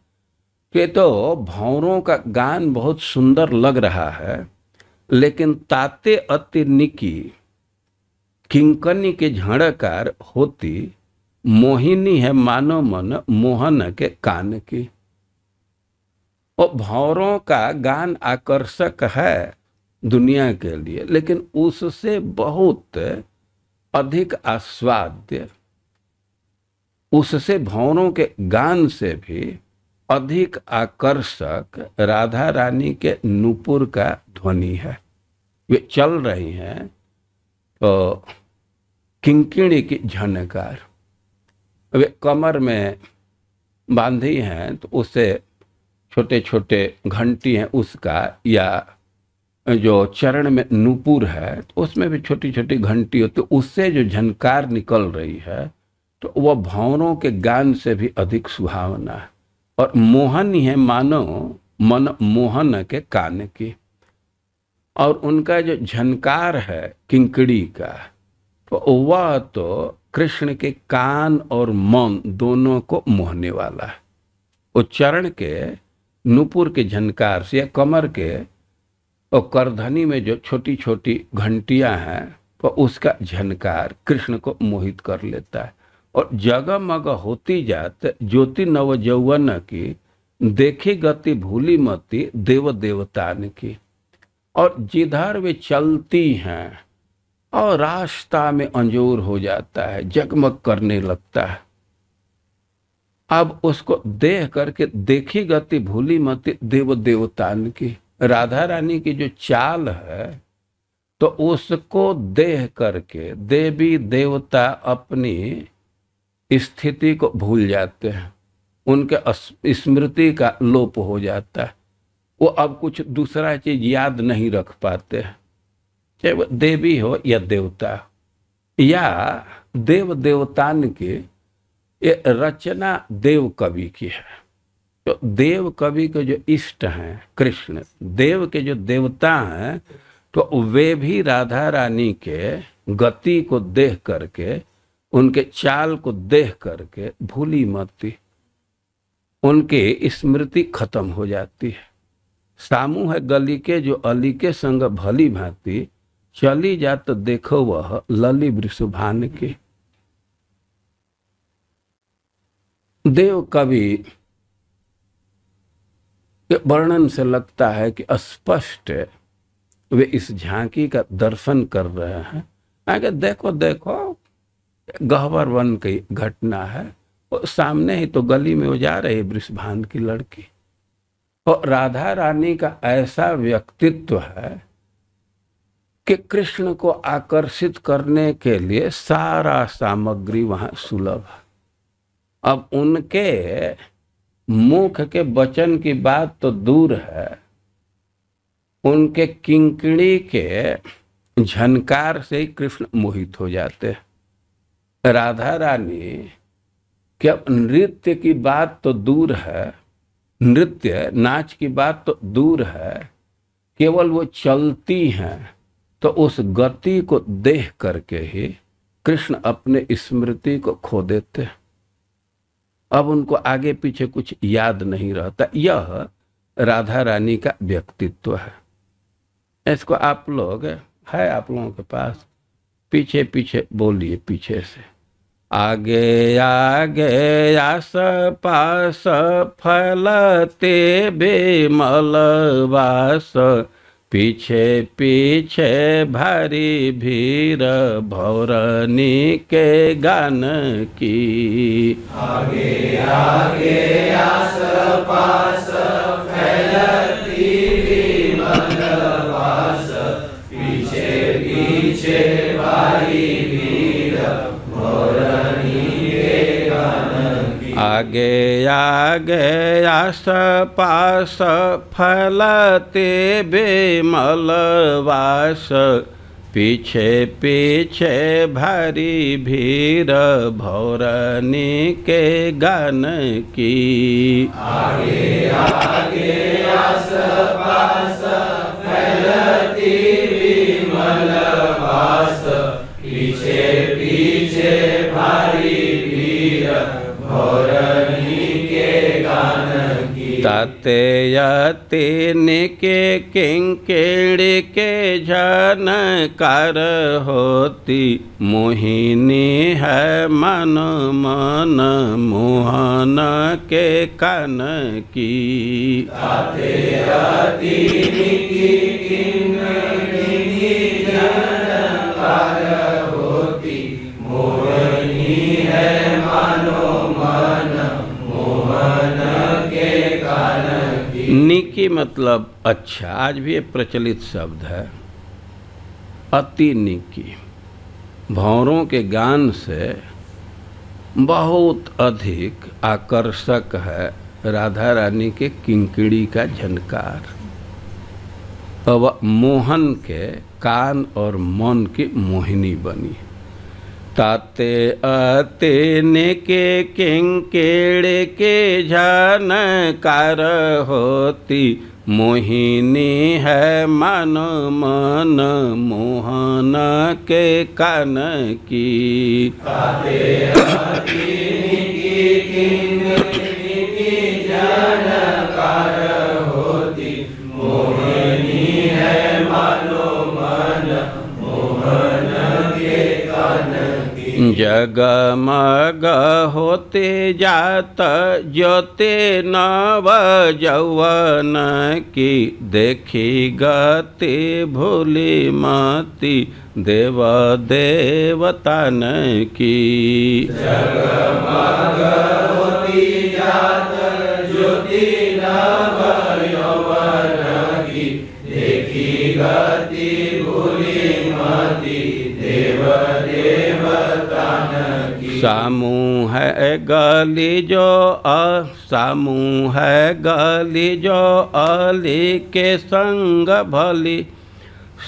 कि तो भौरों का गान बहुत सुंदर लग रहा है लेकिन ताते अति निकी किंकनी के झड़कार होती मोहिनी है मानो मन मोहन के कान की और भौरों का गान आकर्षक है दुनिया के लिए लेकिन उससे बहुत अधिक आस्वाद्य उससे भौरों के गान से भी अधिक आकर्षक राधा रानी के नूपुर का ध्वनि है वे चल रही हैं तो किंकिणी की झनकार वे कमर में बांधी हैं तो उसे छोटे छोटे घंटी हैं उसका या जो चरण में नूपुर है तो उसमें भी छोटी छोटी घंटी होती तो उससे जो झनकार निकल रही है तो वह भावनों के गान से भी अधिक सुहावना है और मोहन ही है मानो मन मोहन के कान की और उनका जो झनकार है किंकड़ी का तो वह तो कृष्ण के कान और मन दोनों को मोहने वाला है वो चरण के नुपुर के झनकार से या कमर के और करधनी में जो छोटी छोटी घंटियां हैं तो उसका झनकार कृष्ण को मोहित कर लेता है और जगह मगह होती जात ज्योति नव जौवन की देखी गति भूली मती देव देवतान की और जिधर वे चलती हैं और रास्ता में अंजोर हो जाता है जगमग करने लगता है अब उसको देख करके देखी गति भूली मती देव देवतान की राधा रानी की जो चाल है तो उसको देह करके देवी देवता अपनी स्थिति को भूल जाते हैं उनके स्मृति का लोप हो जाता है वो अब कुछ दूसरा चीज याद नहीं रख पाते चाहे वो देवी हो या देवता या देव देवतान की ये रचना देव कवि की है तो देव कवि के जो इष्ट हैं कृष्ण देव के जो देवता हैं तो वे भी राधा रानी के गति को देख करके उनके चाल को देख करके भूली मरती उनकी स्मृति खत्म हो जाती है सामू है गली के जो अली के संग भली भांति चली जा तो देखो वह लली वृषभान के देव कवि के वर्णन से लगता है कि स्पष्ट वे इस झांकी का दर्शन कर रहे हैं आगे देखो देखो गहवर वन की घटना है और सामने ही तो गली में वो जा रही वृषभान की लड़की और राधा रानी का ऐसा व्यक्तित्व है कि कृष्ण को आकर्षित करने के लिए सारा सामग्री वहां सुलभ है अब उनके मुख के वचन की बात तो दूर है उनके किंकड़ी के झनकार से ही कृष्ण मोहित हो जाते हैं राधा रानी क्या नृत्य की बात तो दूर है नृत्य नाच की बात तो दूर है केवल वो चलती हैं तो उस गति को देख करके ही कृष्ण अपने स्मृति को खो देते हैं अब उनको आगे पीछे कुछ याद नहीं रहता यह राधा रानी का व्यक्तित्व है इसको आप लोग है आप लोगों के पास पीछे पीछे बोलिए पीछे से आगे आगे आस पास फलते बेमल वास पीछे पीछे भारी भीर भौरनी के गान की आगे आगे आस पास फैलते आगे आगे आस पास फलते बेमलवास पीछे पीछे भारी भीर भौरनी के गन की आगे आगे आस पास फैलती विमल वास पीछे पीछे भारी तते यति निके किङ्किणि के जन कर होती मोहिनी है मन मन मोहन के कन की के झन कर अति मतलब अच्छा आज भी एक प्रचलित शब्द है अति निकी भौरों के गान से बहुत अधिक आकर्षक है राधा रानी के किंकड़ी का झनकार अब मोहन के कान और मन की मोहिनी बनी ताते अते निके किंकेड़े के झन कर होती मोहिनी है मन मन मोहन के कन की ताते अते निके किंकेड़े के झन जग मग होते जात जोते नव जौवन की देखी गति भोली मती देव देवतन की जगमग होती जात ज्योति नव यौवन की देखी गति देव समूह गली जो अ समूह गली जो अली के संग भली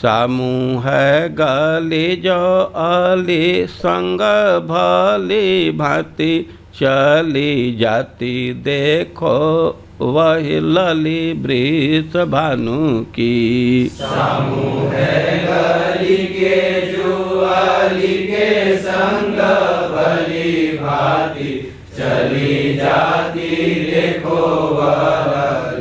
समूह गली जो अली संग भली भांति चली जाती देखो वही लली वृष भानु की समूह गली के जो अली के संग जाती चली जाती देखो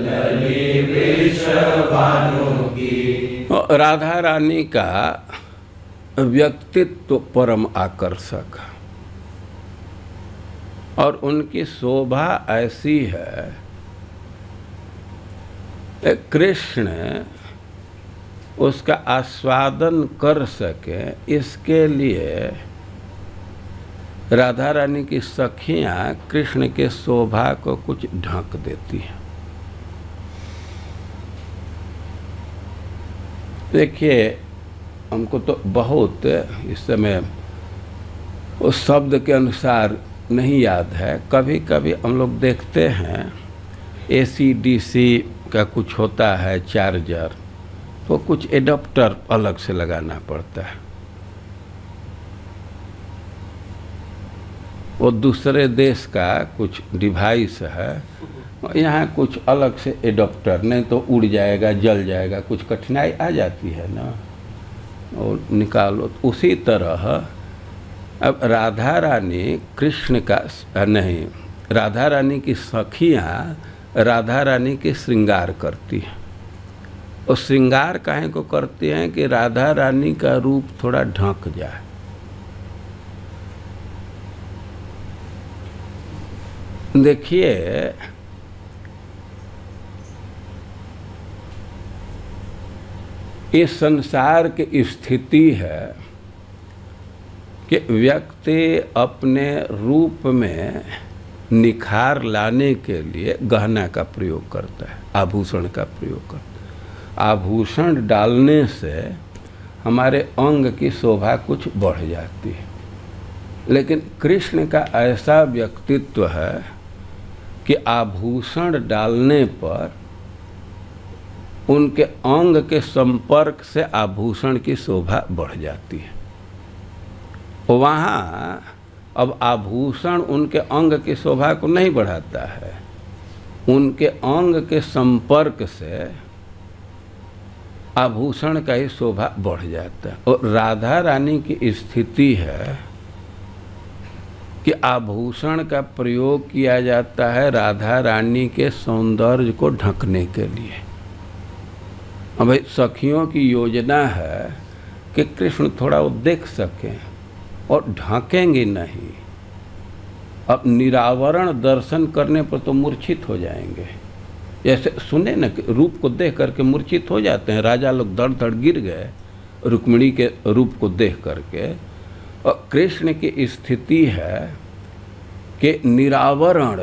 लली विश्वानु की राधा रानी का व्यक्तित्व परम आकर्षक और उनकी शोभा ऐसी है कृष्ण उसका आस्वादन कर सके इसके लिए राधा रानी की सखियाँ कृष्ण के शोभा को कुछ ढक देती हैं देखिए हमको तो बहुत इस समय उस शब्द के अनुसार नहीं याद है कभी कभी हम लोग देखते हैं ए सी डी सी का कुछ होता है चार्जर तो कुछ एडोप्टर अलग से लगाना पड़ता है वो दूसरे देश का कुछ डिवाइस है यहाँ कुछ अलग से एडोप्टर नहीं तो उड़ जाएगा जल जाएगा कुछ कठिनाई आ जाती है ना और निकालो उसी तरह अब राधा रानी कृष्ण का नहीं राधा रानी की सखियाँ राधा रानी के श्रृंगार करती हैं और श्रृंगार काहे को करती हैं कि राधा रानी का रूप थोड़ा ढंक जाए देखिए इस संसार की स्थिति है कि व्यक्ति अपने रूप में निखार लाने के लिए गहना का प्रयोग करता है आभूषण का प्रयोग करता है आभूषण डालने से हमारे अंग की शोभा कुछ बढ़ जाती है लेकिन कृष्ण का ऐसा व्यक्तित्व है कि आभूषण डालने पर उनके अंग के संपर्क से आभूषण की शोभा बढ़ जाती है वहाँ अब आभूषण उनके अंग की शोभा को नहीं बढ़ाता है उनके अंग के संपर्क से आभूषण का ही शोभा बढ़ जाता है और राधा रानी की स्थिति है कि आभूषण का प्रयोग किया जाता है राधा रानी के सौंदर्य को ढकने के लिए अब सखियों की योजना है कि कृष्ण थोड़ा वो देख सकें और ढकेंगे नहीं अब निरावरण दर्शन करने पर तो मूर्छित हो जाएंगे जैसे सुने न रूप को देख करके मूर्छित हो जाते हैं राजा लोग दड़ दड़ गिर गए रुक्मिणी के रूप को देख करके कृष्ण की स्थिति है कि निरावरण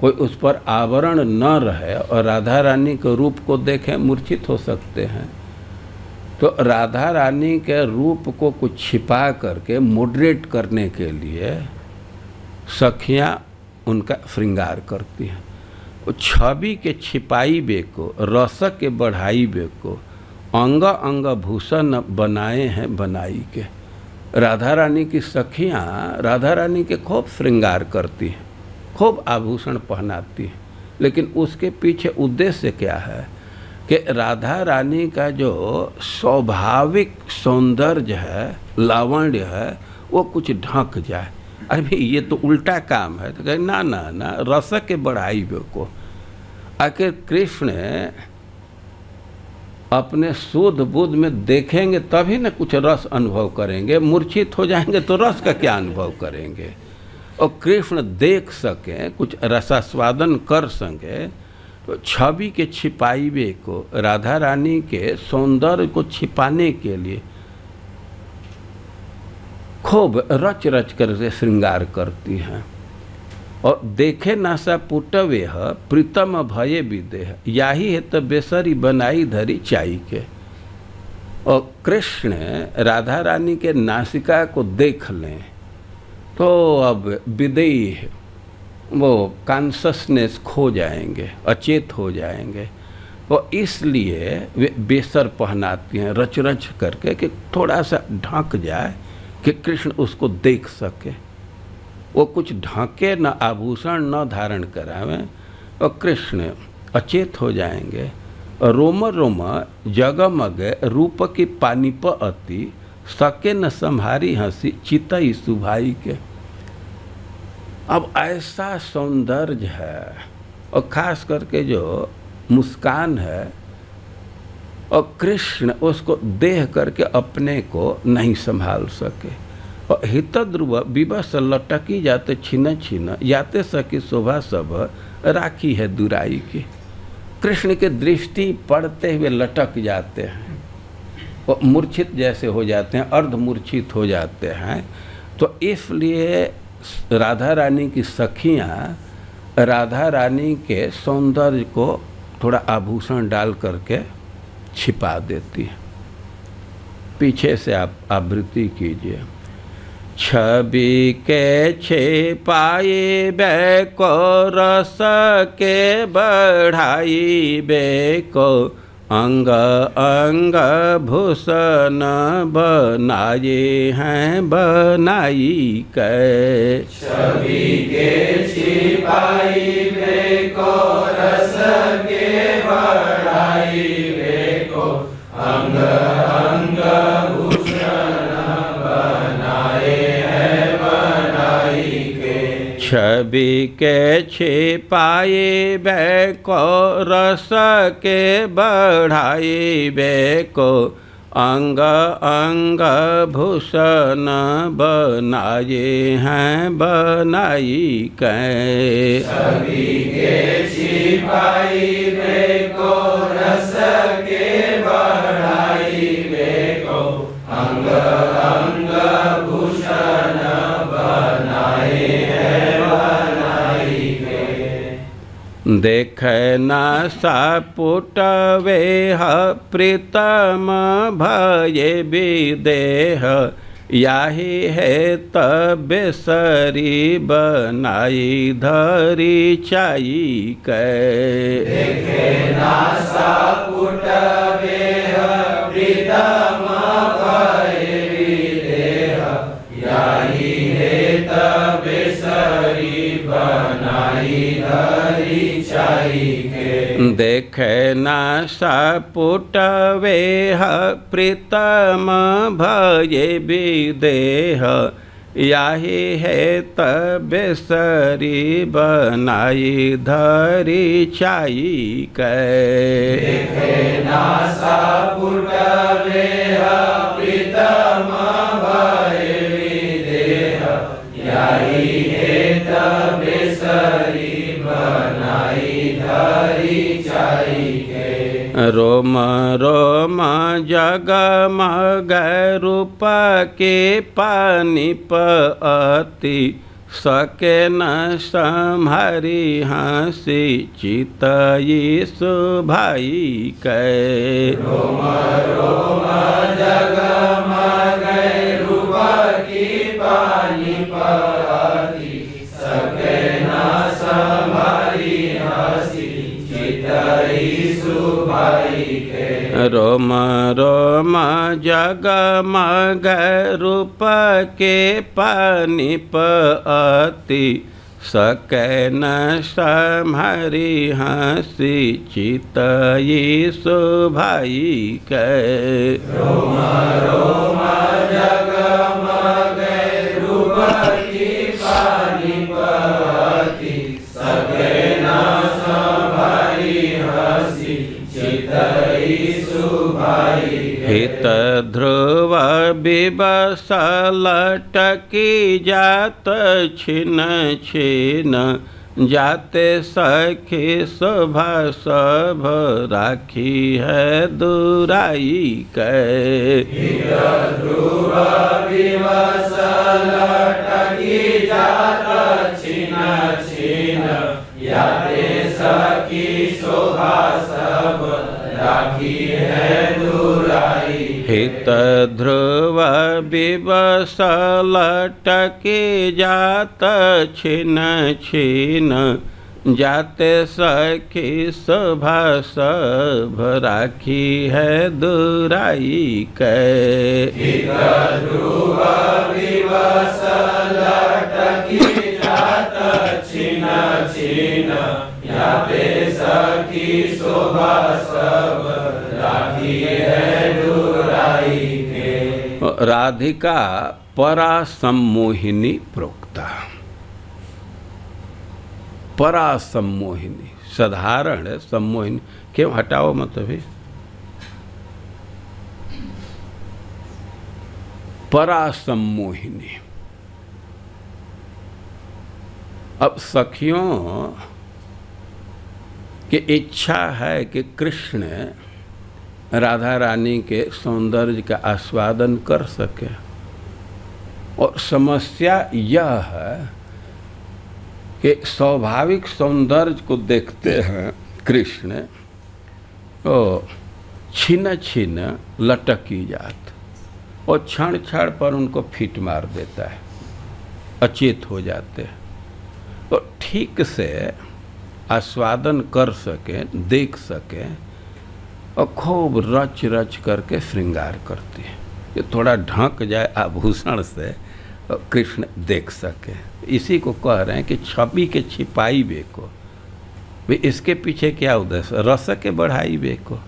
कोई उस पर आवरण न रहे और राधा रानी के रूप को देखें मूर्छित हो सकते हैं तो राधा रानी के रूप को कुछ छिपा करके मोडरेट करने के लिए सखियाँ उनका श्रृंगार करती हैं छवि के छिपाई बे को रस के बढ़ाई बे को अंग अंग भूषण बनाए हैं बनाई के राधा रानी की सखियाँ राधा रानी के खूब श्रृंगार करती हैं खूब आभूषण पहनाती हैं लेकिन उसके पीछे उद्देश्य क्या है कि राधा रानी का जो स्वाभाविक सौंदर्य है लावण्य है वो कुछ ढक जाए अरे भाई ये तो उल्टा काम है तो कहे ना ना ना रस के बढ़ाई को आखिर कृष्ण अपने शोध बोध में देखेंगे तभी ना कुछ रस अनुभव करेंगे मूर्छित हो जाएंगे तो रस का क्या अनुभव करेंगे और कृष्ण देख सकें कुछ रसास्वादन कर सकें तो छवि के छिपाईवे को राधा रानी के सौंदर्य को छिपाने के लिए खूब रच रच कर श्रृंगार करती हैं और देखे नासा पुटवे प्रीतम भये विदेह यही है तो बेसरी बनाई धरी चाई के और कृष्ण राधा रानी के नासिका को देख लें तो अब विदेही वो कॉन्सनेस खो जाएंगे अचेत हो जाएंगे और इसलिए वे बेसर पहनाती हैं रच रच करके कि थोड़ा सा ढक जाए कि कृष्ण उसको देख सके वो कुछ ढके न आभूषण न धारण करावें और कृष्ण अचेत हो जाएंगे रोम रोम जगमग रूप की पानीप अति सके न संहारी हंसी चितई सुभाई के अब ऐसा सौंदर्य है और ख़ास करके जो मुस्कान है और कृष्ण उसको देह करके अपने को नहीं संभाल सके हितद्रुव विवश लटकी जाते छिन छिन याते सकी शोभा सब राखी है दुराई की कृष्ण के दृष्टि पड़ते हुए लटक जाते हैं वो मूर्छित जैसे हो जाते हैं अर्ध मूर्छित हो जाते हैं तो इसलिए राधा रानी की सखियाँ राधा रानी के सौंदर्य को थोड़ा आभूषण डाल करके छिपा देती हैं पीछे से आप आवृत्ति कीजिए छवि के छे पाए बे को रस के बढ़ाई बे को अंग अंग भूषण बनाए हैं बनाई के छवि के छे पाए बे को रस के बढ़ाई बे को अंग अंग छवि के छे पाए बे को रस के बढ़ाए बे को अंग अंग भूषण बनाए हैं बनाई के सभी के छिपाई को रस के देख न सपुट वेह प्रीतम भय विदेह यही है तबरी बनाई धरी चाई कै देखे बनाई धरी देख न सपुटवे प्रीतम भय विदेह यही है तबेसरी बनाई धरी चाई कैसे है तबेसरी रोम रोम जग मग रूप के पानी पति सके न समरी हसी चितई भाई कै रोम रोम जगमग रोम रोम जग मग रूप के पानी पति सक न समरी हसी चित भाई के रोम रोम जग मग रूप हितध्रुव लटकी जात छिन छिन जाते सखी शोभा सब राखी है दुराई के ध्रुव जात छिन छिन जाते सखी शोभा राखी है दुराई हित ध्रुव विवस लटके जात छिन छिन जाते सखी शोभा सब राखी है दुराई के ध्रुव विवस जात छिन छिन जाते सखी शोभा सब राखिए दुराई के राधिका परा सम्मोहिनी प्रोक्ता परा सम्मोहिनी साधारण सम्मोहिनी क्यों हटाओ मत अभी परा सम्मोहिनी अब सखियों कि इच्छा है कि कृष्ण राधा रानी के सौंदर्य का आस्वादन कर सके और समस्या यह है कि स्वाभाविक सौंदर्य को देखते हैं कृष्ण तो छिन छिन लटकी जात और क्षण क्षण पर उनको फिट मार देता है अचेत हो जाते हैं और ठीक से आस्वादन कर सकें देख सकें और खूब रच रच करके श्रृंगार करती है ये थोड़ा ढक जाए आभूषण से कृष्ण देख सके इसी को कह रहे हैं कि छवि के छिपाई बे को भी इसके पीछे क्या उद्देश्य रस के बढ़ाई बे को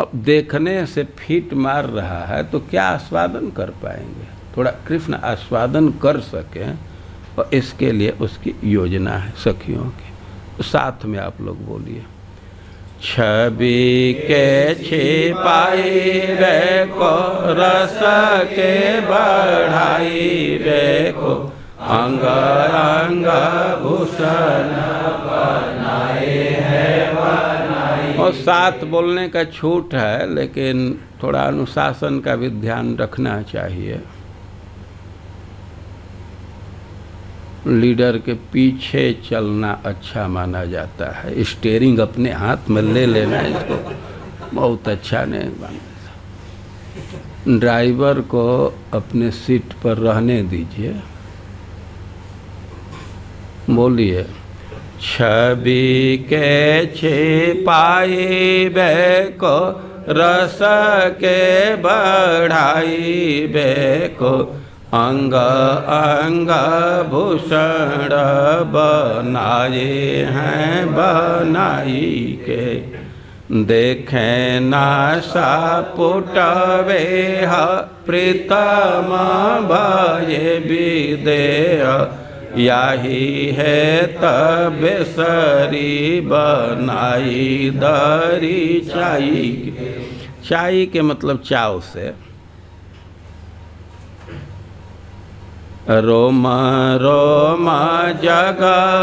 अब देखने से फीट मार रहा है तो क्या आस्वादन कर पाएंगे थोड़ा कृष्ण आस्वादन कर सकें और इसके लिए उसकी योजना है सखियों की साथ में आप लोग बोलिए छवि के छिपाई रे को रस के बढ़ाई रे को अंग अंग भूषण बनाए है बनाई और साथ बोलने का छूट है लेकिन थोड़ा अनुशासन का भी ध्यान रखना चाहिए लीडर के पीछे चलना अच्छा माना जाता है स्टेयरिंग अपने हाथ में ले लेना इसको बहुत अच्छा नहीं माना ड्राइवर को अपने सीट पर रहने दीजिए बोलिए छवि के छिपाई बे को रस के बढ़ाई बे को अंग अंग भूषण बनाए हैं बनाई के देखे सा पुटवे प्रीतम भाये विदेह यही है तब सरी बनाई दरी चाई के चाई के मतलब चाव से रोम रोम जग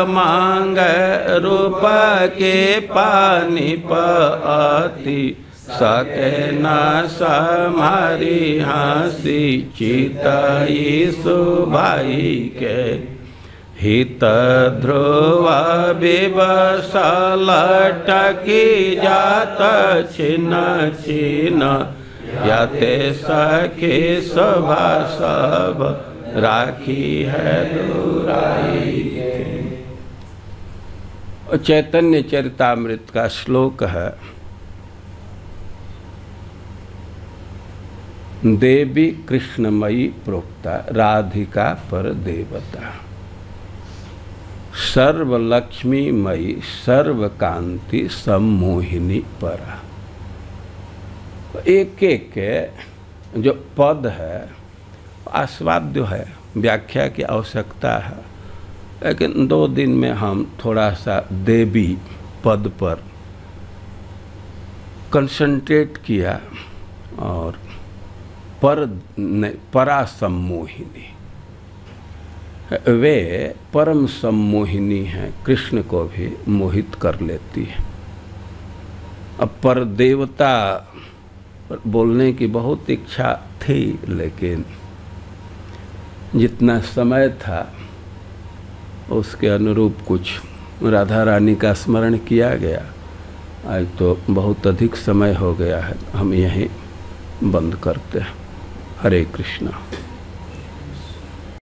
मांग रूप के पानी पति सके न समारी हसी चितई सुभाई के हित ध्रुव विवसल लटकी जात छिन छिन यते सखी सभा सब राखी है दुराई के चैतन्य चरितामृत का श्लोक है देवी कृष्णमयी प्रोक्ता राधिका पर देवता सर्वलक्ष्मीमयी सर्वकांति सम्मोहिनी परा एक एक के जो पद है आस्वाद्य है व्याख्या की आवश्यकता है लेकिन दो दिन में हम थोड़ा सा देवी पद पर कंसंट्रेट किया और पर सम्मोहिनी वे परम सम्मोहिनी हैं कृष्ण को भी मोहित कर लेती है अब पर देवता बोलने की बहुत इच्छा थी लेकिन जितना समय था उसके अनुरूप कुछ राधा रानी का स्मरण किया गया आज तो बहुत अधिक समय हो गया है हम यहीं बंद करते हैं हरे कृष्णा